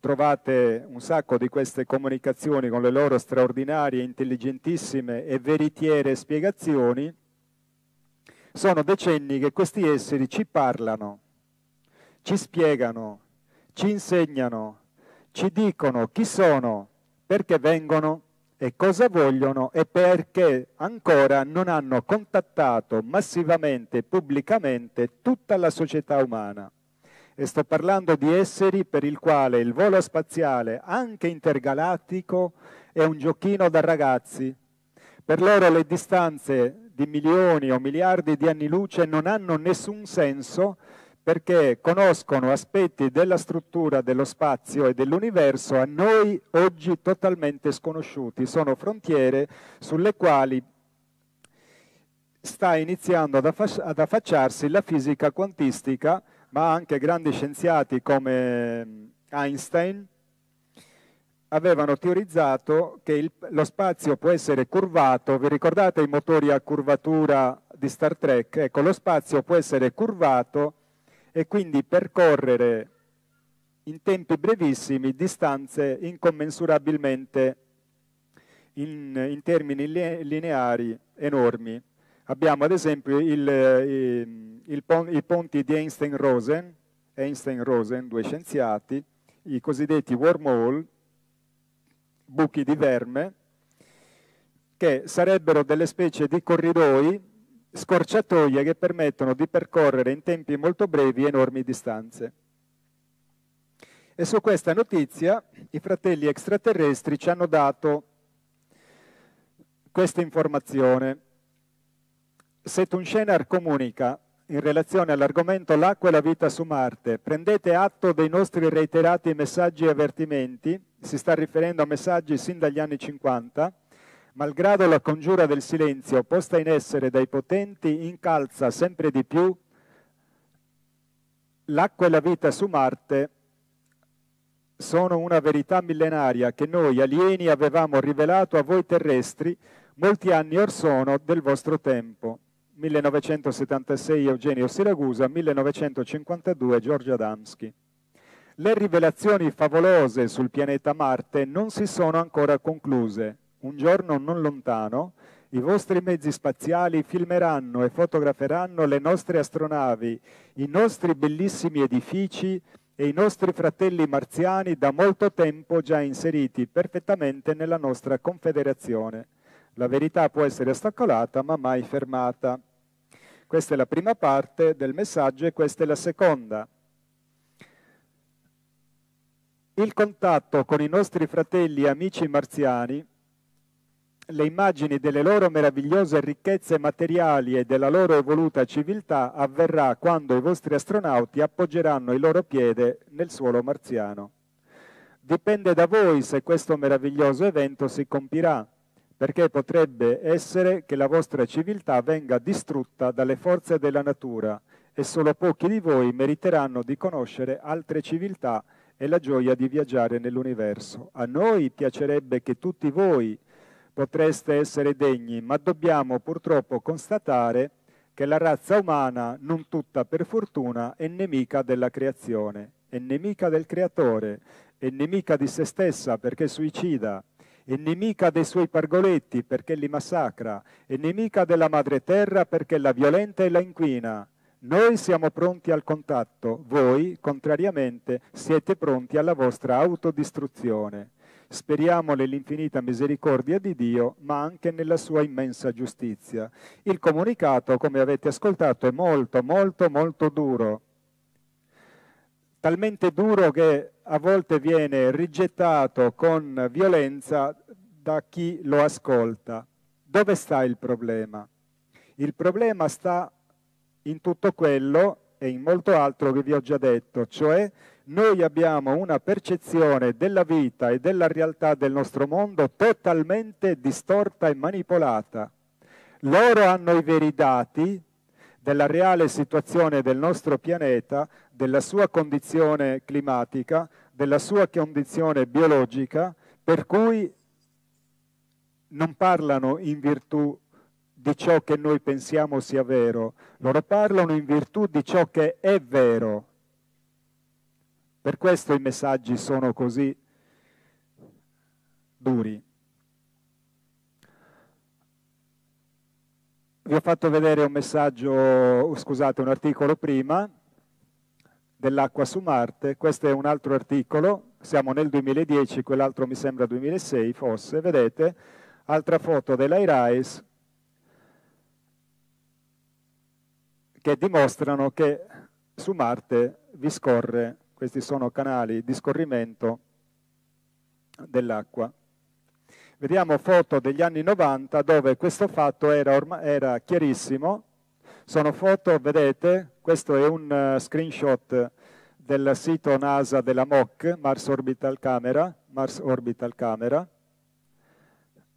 trovate un sacco di queste comunicazioni con le loro straordinarie, intelligentissime e veritiere spiegazioni, sono decenni che questi esseri ci parlano, ci spiegano, ci insegnano, ci dicono chi sono, perché vengono e cosa vogliono e perché ancora non hanno contattato massivamente e pubblicamente tutta la società umana e sto parlando di esseri per il quale il volo spaziale, anche intergalattico, è un giochino da ragazzi. Per loro le distanze di milioni o miliardi di anni luce non hanno nessun senso perché conoscono aspetti della struttura dello spazio e dell'universo a noi oggi totalmente sconosciuti, sono frontiere sulle quali sta iniziando ad, affacciarsi la fisica quantistica ma anche grandi scienziati come mm, Einstein avevano teorizzato che il, lo spazio può essere curvato, vi ricordate i motori a curvatura di Star Trek? Ecco, lo spazio può essere curvato e quindi percorrere in tempi brevissimi distanze incommensurabilmente in, in termini lineari enormi. Abbiamo ad esempio il, eh, i, il i ponti di Einstein-Rosen, Einstein-Rosen, due scienziati, i cosiddetti wormhole, buchi di verme, che sarebbero delle specie di corridoi, scorciatoie che permettono di percorrere in tempi molto brevi enormi distanze. E su questa notizia i fratelli extraterrestri ci hanno dato questa informazione. Setunchener comunica in relazione all'argomento L'acqua e la vita su Marte. Prendete atto dei nostri reiterati messaggi e avvertimenti, si sta riferendo a messaggi sin dagli anni 50, malgrado la congiura del silenzio posta in essere dai potenti incalza sempre di più L'acqua e la vita su Marte sono una verità millenaria che noi alieni avevamo rivelato a voi terrestri molti anni or sono del vostro tempo. 1976 Eugenio Siragusa, 1952 Giorgio Adamski. Le rivelazioni favolose sul pianeta Marte non si sono ancora concluse. Un giorno non lontano, i vostri mezzi spaziali filmeranno e fotograferanno le nostre astronavi, i nostri bellissimi edifici e i nostri fratelli marziani da molto tempo già inseriti perfettamente nella nostra confederazione. La verità può essere ostacolata ma mai fermata. Questa è la prima parte del messaggio e questa è la seconda. Il contatto con i nostri fratelli e amici marziani, le immagini delle loro meravigliose ricchezze materiali e della loro evoluta civiltà avverrà quando i vostri astronauti appoggeranno il loro piede nel suolo marziano. Dipende da voi se questo meraviglioso evento si compirà perché potrebbe essere che la vostra civiltà venga distrutta dalle forze della natura e solo pochi di voi meriteranno di conoscere altre civiltà e la gioia di viaggiare nell'universo. A noi piacerebbe che tutti voi potreste essere degni, ma dobbiamo purtroppo constatare che la razza umana, non tutta per fortuna, è nemica della creazione, è nemica del creatore, è nemica di se stessa perché suicida, è nemica dei suoi pargoletti perché li massacra, è nemica della madre terra perché la violenta e la inquina. Noi siamo pronti al contatto, voi, contrariamente, siete pronti alla vostra autodistruzione. Speriamo nell'infinita misericordia di Dio, ma anche nella sua immensa giustizia. Il comunicato, come avete ascoltato, è molto, molto, molto duro talmente duro che a volte viene rigettato con violenza da chi lo ascolta. Dove sta il problema? Il problema sta in tutto quello e in molto altro che vi ho già detto, cioè noi abbiamo una percezione della vita e della realtà del nostro mondo totalmente distorta e manipolata. Loro hanno i veri dati della reale situazione del nostro pianeta, della sua condizione climatica, della sua condizione biologica, per cui non parlano in virtù di ciò che noi pensiamo sia vero, loro parlano in virtù di ciò che è vero. Per questo i messaggi sono così duri. Vi ho fatto vedere un messaggio, scusate, un articolo prima dell'acqua su Marte, questo è un altro articolo, siamo nel 2010, quell'altro mi sembra 2006 forse, vedete, altra foto dell'AIRAIS che dimostrano che su Marte vi scorre, questi sono canali di scorrimento dell'acqua. Vediamo foto degli anni 90 dove questo fatto era, era chiarissimo, sono foto, vedete, questo è un uh, screenshot del sito NASA della MOC, Mars Orbital Camera, Mars Orbital Camera,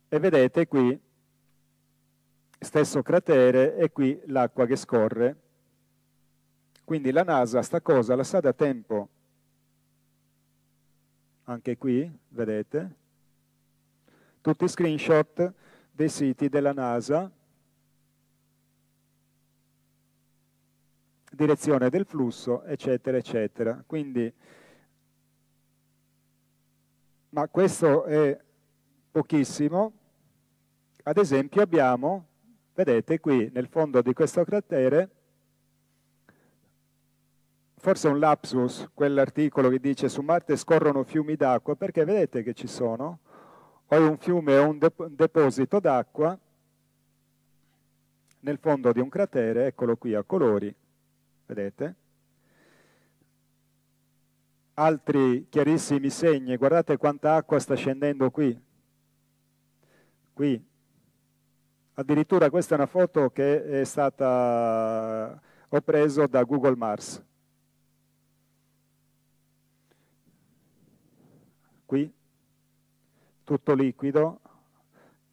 e vedete qui stesso cratere e qui l'acqua che scorre. Quindi la NASA sta cosa la sa da tempo. Anche qui, vedete, tutti screenshot dei siti della NASA direzione del flusso, eccetera, eccetera. Quindi, ma questo è pochissimo. Ad esempio abbiamo, vedete qui nel fondo di questo cratere, forse un lapsus, quell'articolo che dice su Marte scorrono fiumi d'acqua, perché vedete che ci sono, o un fiume o un deposito d'acqua nel fondo di un cratere, eccolo qui a colori, vedete? Altri chiarissimi segni, guardate quanta acqua sta scendendo qui, qui. Addirittura questa è una foto che è stata, ho preso da Google Mars. Qui, tutto liquido,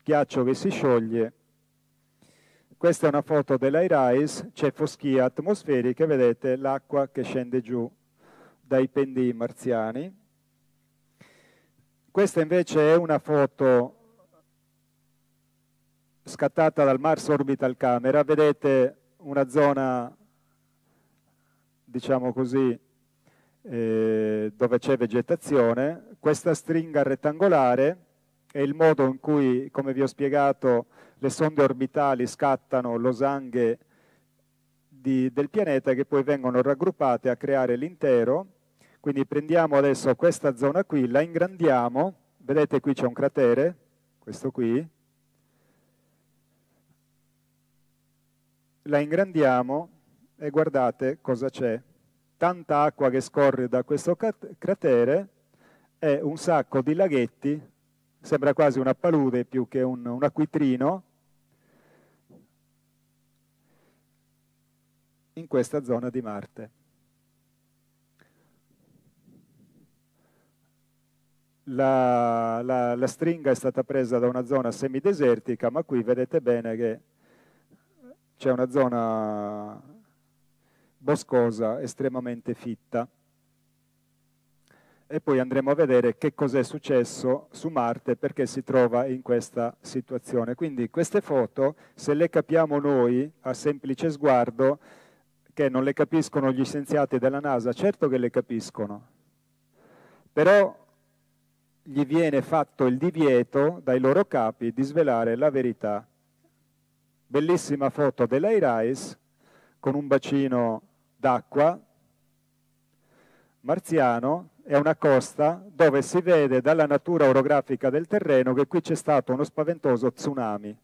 ghiaccio che si scioglie questa è una foto dell'Airais, c'è foschia atmosferica, vedete l'acqua che scende giù dai pendii marziani. Questa invece è una foto scattata dal Mars Orbital Camera, vedete una zona, diciamo così, eh, dove c'è vegetazione, questa stringa rettangolare è il modo in cui, come vi ho spiegato, le sonde orbitali scattano losanghe di, del pianeta che poi vengono raggruppate a creare l'intero. Quindi prendiamo adesso questa zona qui, la ingrandiamo, vedete qui c'è un cratere, questo qui, la ingrandiamo e guardate cosa c'è. Tanta acqua che scorre da questo cratere e un sacco di laghetti, sembra quasi una palude più che un, un acquitrino, in questa zona di Marte. La, la, la, stringa è stata presa da una zona semidesertica, ma qui vedete bene che c'è una zona boscosa estremamente fitta. E poi andremo a vedere che cos'è successo su Marte perché si trova in questa situazione. Quindi queste foto, se le capiamo noi a semplice sguardo, che non le capiscono gli scienziati della NASA, certo che le capiscono, però gli viene fatto il divieto dai loro capi di svelare la verità. Bellissima foto dell'Airais con un bacino d'acqua marziano è una costa dove si vede dalla natura orografica del terreno che qui c'è stato uno spaventoso tsunami.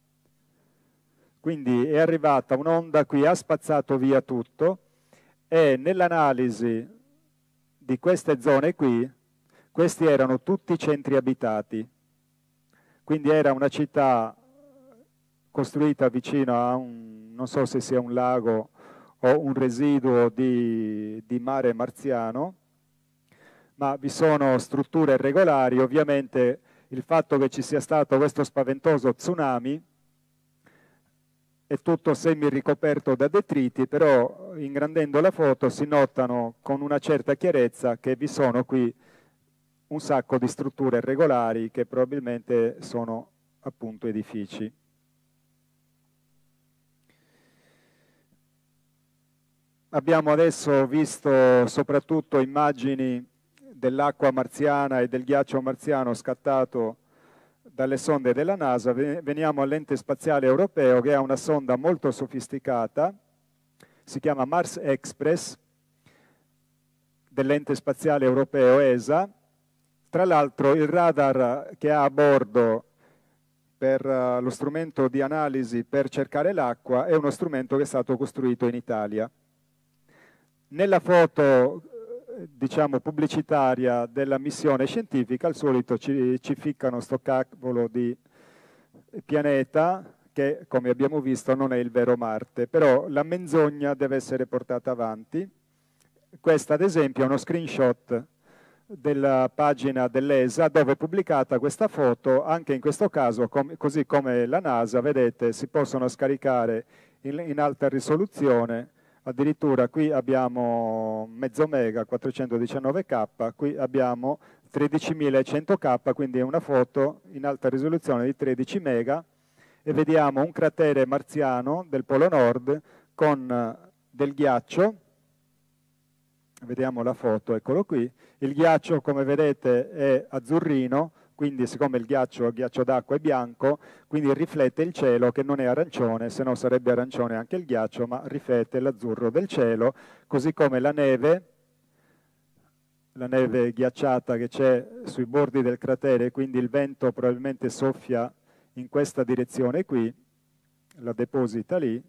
Quindi è arrivata un'onda qui, ha spazzato via tutto e nell'analisi di queste zone qui, questi erano tutti centri abitati. Quindi era una città costruita vicino a un, non so se sia un lago o un residuo di, di mare marziano, ma vi sono strutture regolari, ovviamente il fatto che ci sia stato questo spaventoso tsunami è tutto semi ricoperto da detriti, però ingrandendo la foto si notano con una certa chiarezza che vi sono qui un sacco di strutture regolari che probabilmente sono appunto edifici. Abbiamo adesso visto soprattutto immagini dell'acqua marziana e del ghiaccio marziano scattato dalle sonde della NASA, veniamo all'ente spaziale europeo che ha una sonda molto sofisticata, si chiama Mars Express, dell'ente spaziale europeo ESA. Tra l'altro il radar che ha a bordo per eh, lo strumento di analisi per cercare l'acqua è uno strumento che è stato costruito in Italia. Nella foto diciamo, pubblicitaria della missione scientifica, al solito ci, ci ficcano sto cavolo di pianeta che, come abbiamo visto, non è il vero Marte. Però la menzogna deve essere portata avanti. Questa, ad esempio, è uno screenshot della pagina dell'ESA dove è pubblicata questa foto, anche in questo caso, com così come la NASA, vedete, si possono scaricare in, in alta risoluzione addirittura qui abbiamo mezzo mega 419k, qui abbiamo 13.100k, quindi è una foto in alta risoluzione di 13 mega e vediamo un cratere marziano del Polo Nord con eh, del ghiaccio, vediamo la foto, eccolo qui, il ghiaccio come vedete è azzurrino, quindi siccome il ghiaccio, il ghiaccio d'acqua è bianco, quindi riflette il cielo che non è arancione, se no sarebbe arancione anche il ghiaccio, ma riflette l'azzurro del cielo, così come la neve, la neve ghiacciata che c'è sui bordi del cratere, quindi il vento probabilmente soffia in questa direzione qui, la deposita lì,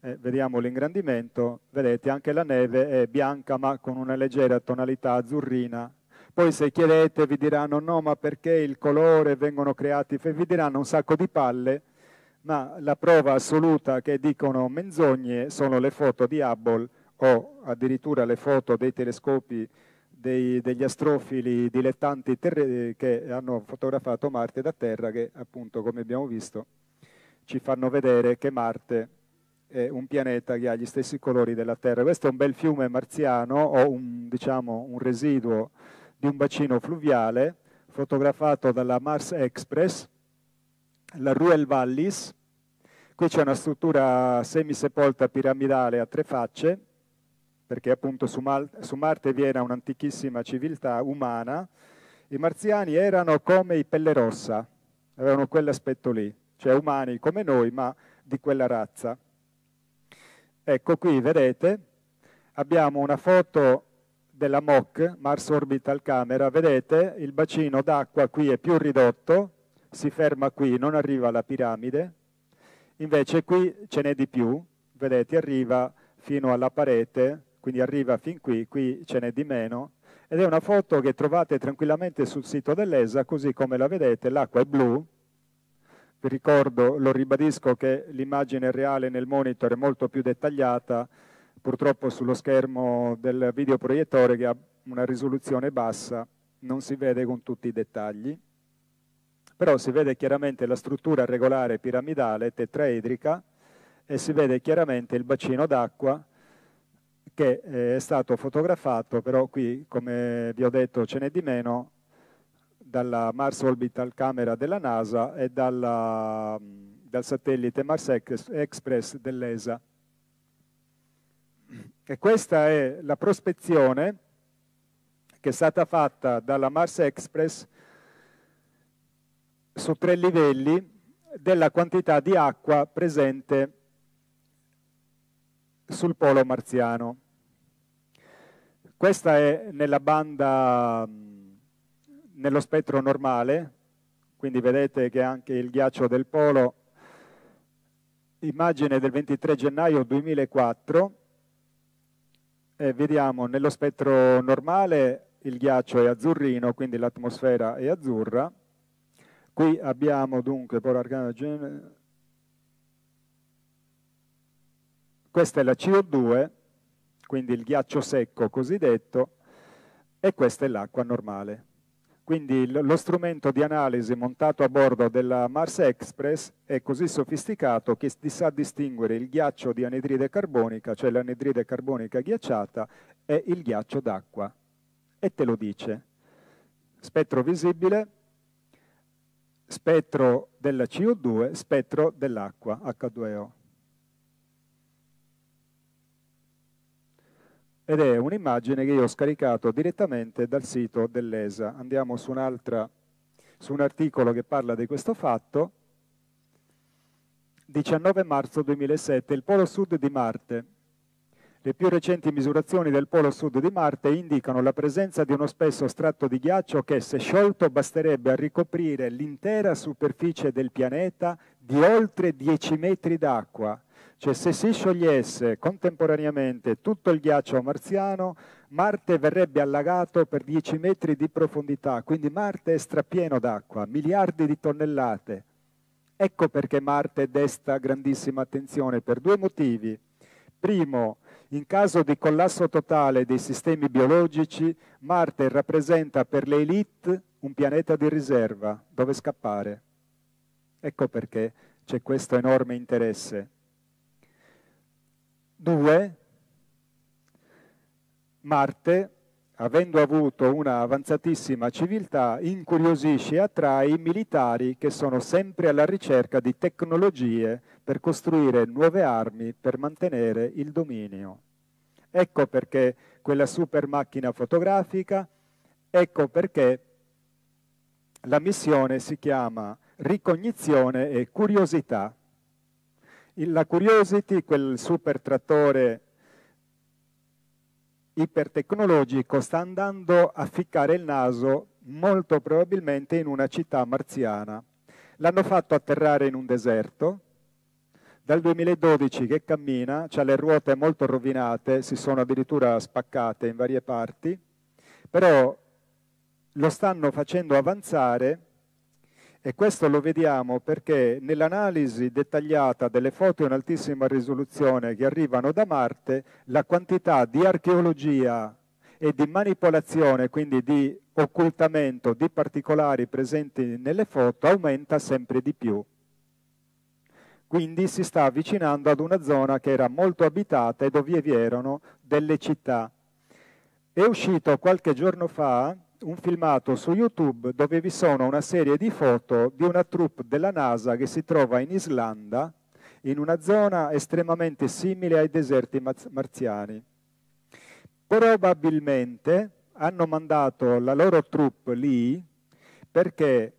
eh, vediamo l'ingrandimento, vedete anche la neve è bianca ma con una leggera tonalità azzurrina poi se chiedete vi diranno no, ma perché il colore vengono creati, vi diranno un sacco di palle, ma la prova assoluta che dicono menzogne sono le foto di Hubble o addirittura le foto dei telescopi dei, degli astrofili dilettanti che hanno fotografato Marte da Terra, che appunto, come abbiamo visto, ci fanno vedere che Marte è un pianeta che ha gli stessi colori della Terra. Questo è un bel fiume marziano o un, diciamo, un residuo di un bacino fluviale fotografato dalla Mars Express, la Ruel Vallis. Qui c'è una struttura semisepolta piramidale a tre facce, perché appunto su, Mal su Marte viene un'antichissima civiltà umana. I marziani erano come i pelle rossa, avevano quell'aspetto lì, cioè umani come noi, ma di quella razza. Ecco qui, vedete, abbiamo una foto della MOC, Mars Orbital Camera, vedete il bacino d'acqua qui è più ridotto, si ferma qui, non arriva alla piramide, invece qui ce n'è di più, vedete arriva fino alla parete, quindi arriva fin qui, qui ce n'è di meno, ed è una foto che trovate tranquillamente sul sito dell'ESA, così come la vedete l'acqua è blu, vi ricordo, lo ribadisco che l'immagine reale nel monitor è molto più dettagliata, Purtroppo sullo schermo del videoproiettore che ha una risoluzione bassa non si vede con tutti i dettagli, però si vede chiaramente la struttura regolare piramidale tetraedrica e si vede chiaramente il bacino d'acqua che eh, è stato fotografato, però qui come vi ho detto ce n'è di meno, dalla Mars Orbital Camera della NASA e dalla, dal satellite Mars Express dell'ESA. E questa è la prospezione che è stata fatta dalla Mars Express su tre livelli della quantità di acqua presente sul polo marziano. Questa è nella banda, nello spettro normale, quindi vedete che anche il ghiaccio del polo, immagine del 23 gennaio 2004, eh, vediamo nello spettro normale il ghiaccio è azzurrino, quindi l'atmosfera è azzurra. Qui abbiamo dunque per organogen... Questa è la CO2, quindi il ghiaccio secco cosiddetto, e questa è l'acqua normale. Quindi lo strumento di analisi montato a bordo della Mars Express è così sofisticato che si sa distinguere il ghiaccio di anidride carbonica, cioè l'anidride carbonica ghiacciata, e il ghiaccio d'acqua. E te lo dice. Spettro visibile, spettro della CO2, spettro dell'acqua, H2O. ed è un'immagine che io ho scaricato direttamente dal sito dell'ESA. Andiamo su, su un articolo che parla di questo fatto. 19 marzo 2007, il polo sud di Marte. Le più recenti misurazioni del polo sud di Marte indicano la presenza di uno spesso strato di ghiaccio che, se sciolto, basterebbe a ricoprire l'intera superficie del pianeta di oltre 10 metri d'acqua, cioè se si sciogliesse contemporaneamente tutto il ghiaccio marziano, Marte verrebbe allagato per 10 metri di profondità, quindi Marte è strapieno d'acqua, miliardi di tonnellate. Ecco perché Marte desta grandissima attenzione, per due motivi. Primo, in caso di collasso totale dei sistemi biologici, Marte rappresenta per le elite un pianeta di riserva dove scappare. Ecco perché c'è questo enorme interesse. 2. Marte, avendo avuto una avanzatissima civiltà, incuriosisce e attrae i militari che sono sempre alla ricerca di tecnologie per costruire nuove armi per mantenere il dominio. Ecco perché quella super macchina fotografica, ecco perché la missione si chiama Ricognizione e Curiosità la Curiosity, quel super trattore ipertecnologico, sta andando a ficcare il naso molto probabilmente in una città marziana. L'hanno fatto atterrare in un deserto, dal 2012 che cammina, ha le ruote molto rovinate, si sono addirittura spaccate in varie parti, però lo stanno facendo avanzare e questo lo vediamo perché nell'analisi dettagliata delle foto in altissima risoluzione che arrivano da Marte, la quantità di archeologia e di manipolazione, quindi di occultamento di particolari presenti nelle foto, aumenta sempre di più. Quindi si sta avvicinando ad una zona che era molto abitata e dove vi erano delle città. È uscito qualche giorno fa un filmato su YouTube dove vi sono una serie di foto di una troupe della NASA che si trova in Islanda, in una zona estremamente simile ai deserti marziani. Probabilmente hanno mandato la loro troupe lì perché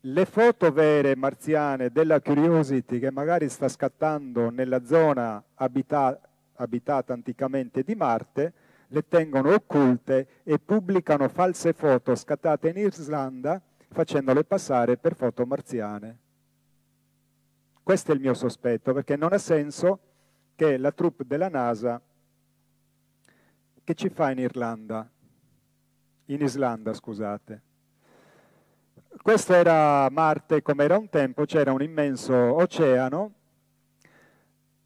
le foto vere marziane della Curiosity che magari sta scattando nella zona abita abitata anticamente di Marte le tengono occulte e pubblicano false foto scattate in Islanda facendole passare per foto marziane. Questo è il mio sospetto, perché non ha senso che la troupe della NASA che ci fa in Irlanda, in Islanda, scusate. Questo era Marte come era un tempo, c'era un immenso oceano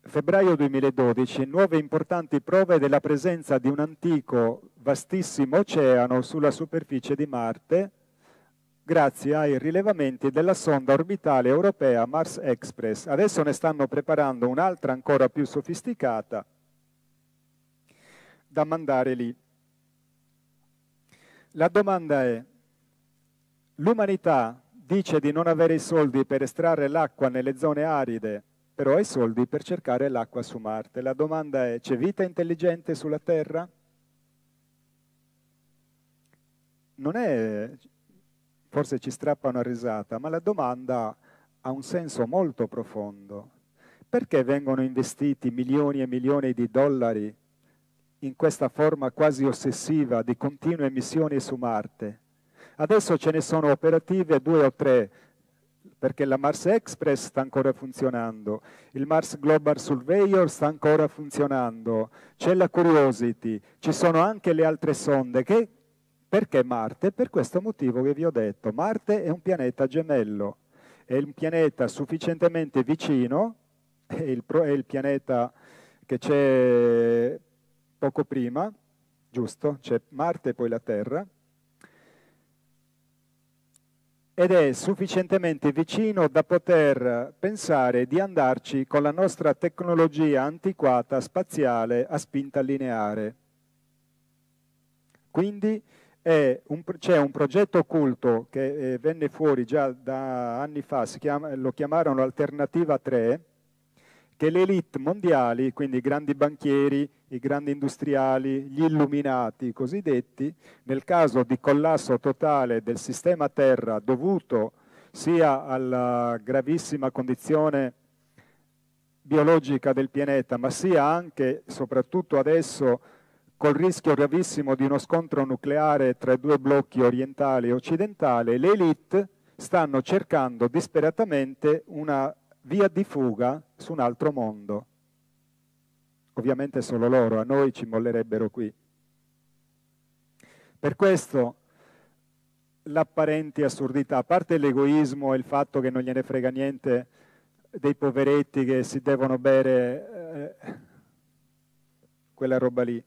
febbraio 2012 nuove importanti prove della presenza di un antico vastissimo oceano sulla superficie di Marte grazie ai rilevamenti della sonda orbitale europea Mars Express. Adesso ne stanno preparando un'altra ancora più sofisticata da mandare lì. La domanda è, l'umanità dice di non avere i soldi per estrarre l'acqua nelle zone aride però hai soldi per cercare l'acqua su Marte. La domanda è, c'è vita intelligente sulla Terra? Non è, forse ci strappa una risata, ma la domanda ha un senso molto profondo. Perché vengono investiti milioni e milioni di dollari in questa forma quasi ossessiva di continue missioni su Marte? Adesso ce ne sono operative due o tre perché la Mars Express sta ancora funzionando, il Mars Global Surveyor sta ancora funzionando, c'è la Curiosity, ci sono anche le altre sonde che perché Marte? Per questo motivo che vi ho detto, Marte è un pianeta gemello, è un pianeta sufficientemente vicino, è il, è il pianeta che c'è poco prima, giusto? C'è Marte e poi la Terra, ed è sufficientemente vicino da poter pensare di andarci con la nostra tecnologia antiquata spaziale a spinta lineare. Quindi c'è un, un progetto occulto che eh, venne fuori già da anni fa, chiama, lo chiamarono Alternativa 3, che le elite mondiali, quindi i grandi banchieri, i grandi industriali, gli illuminati cosiddetti, nel caso di collasso totale del sistema Terra dovuto sia alla gravissima condizione biologica del pianeta, ma sia anche, soprattutto adesso, col rischio gravissimo di uno scontro nucleare tra i due blocchi orientale e occidentale, le elite stanno cercando disperatamente una via di fuga su un altro mondo. Ovviamente solo loro, a noi ci mollerebbero qui. Per questo l'apparente assurdità, a parte l'egoismo e il fatto che non gliene frega niente dei poveretti che si devono bere eh, quella roba lì,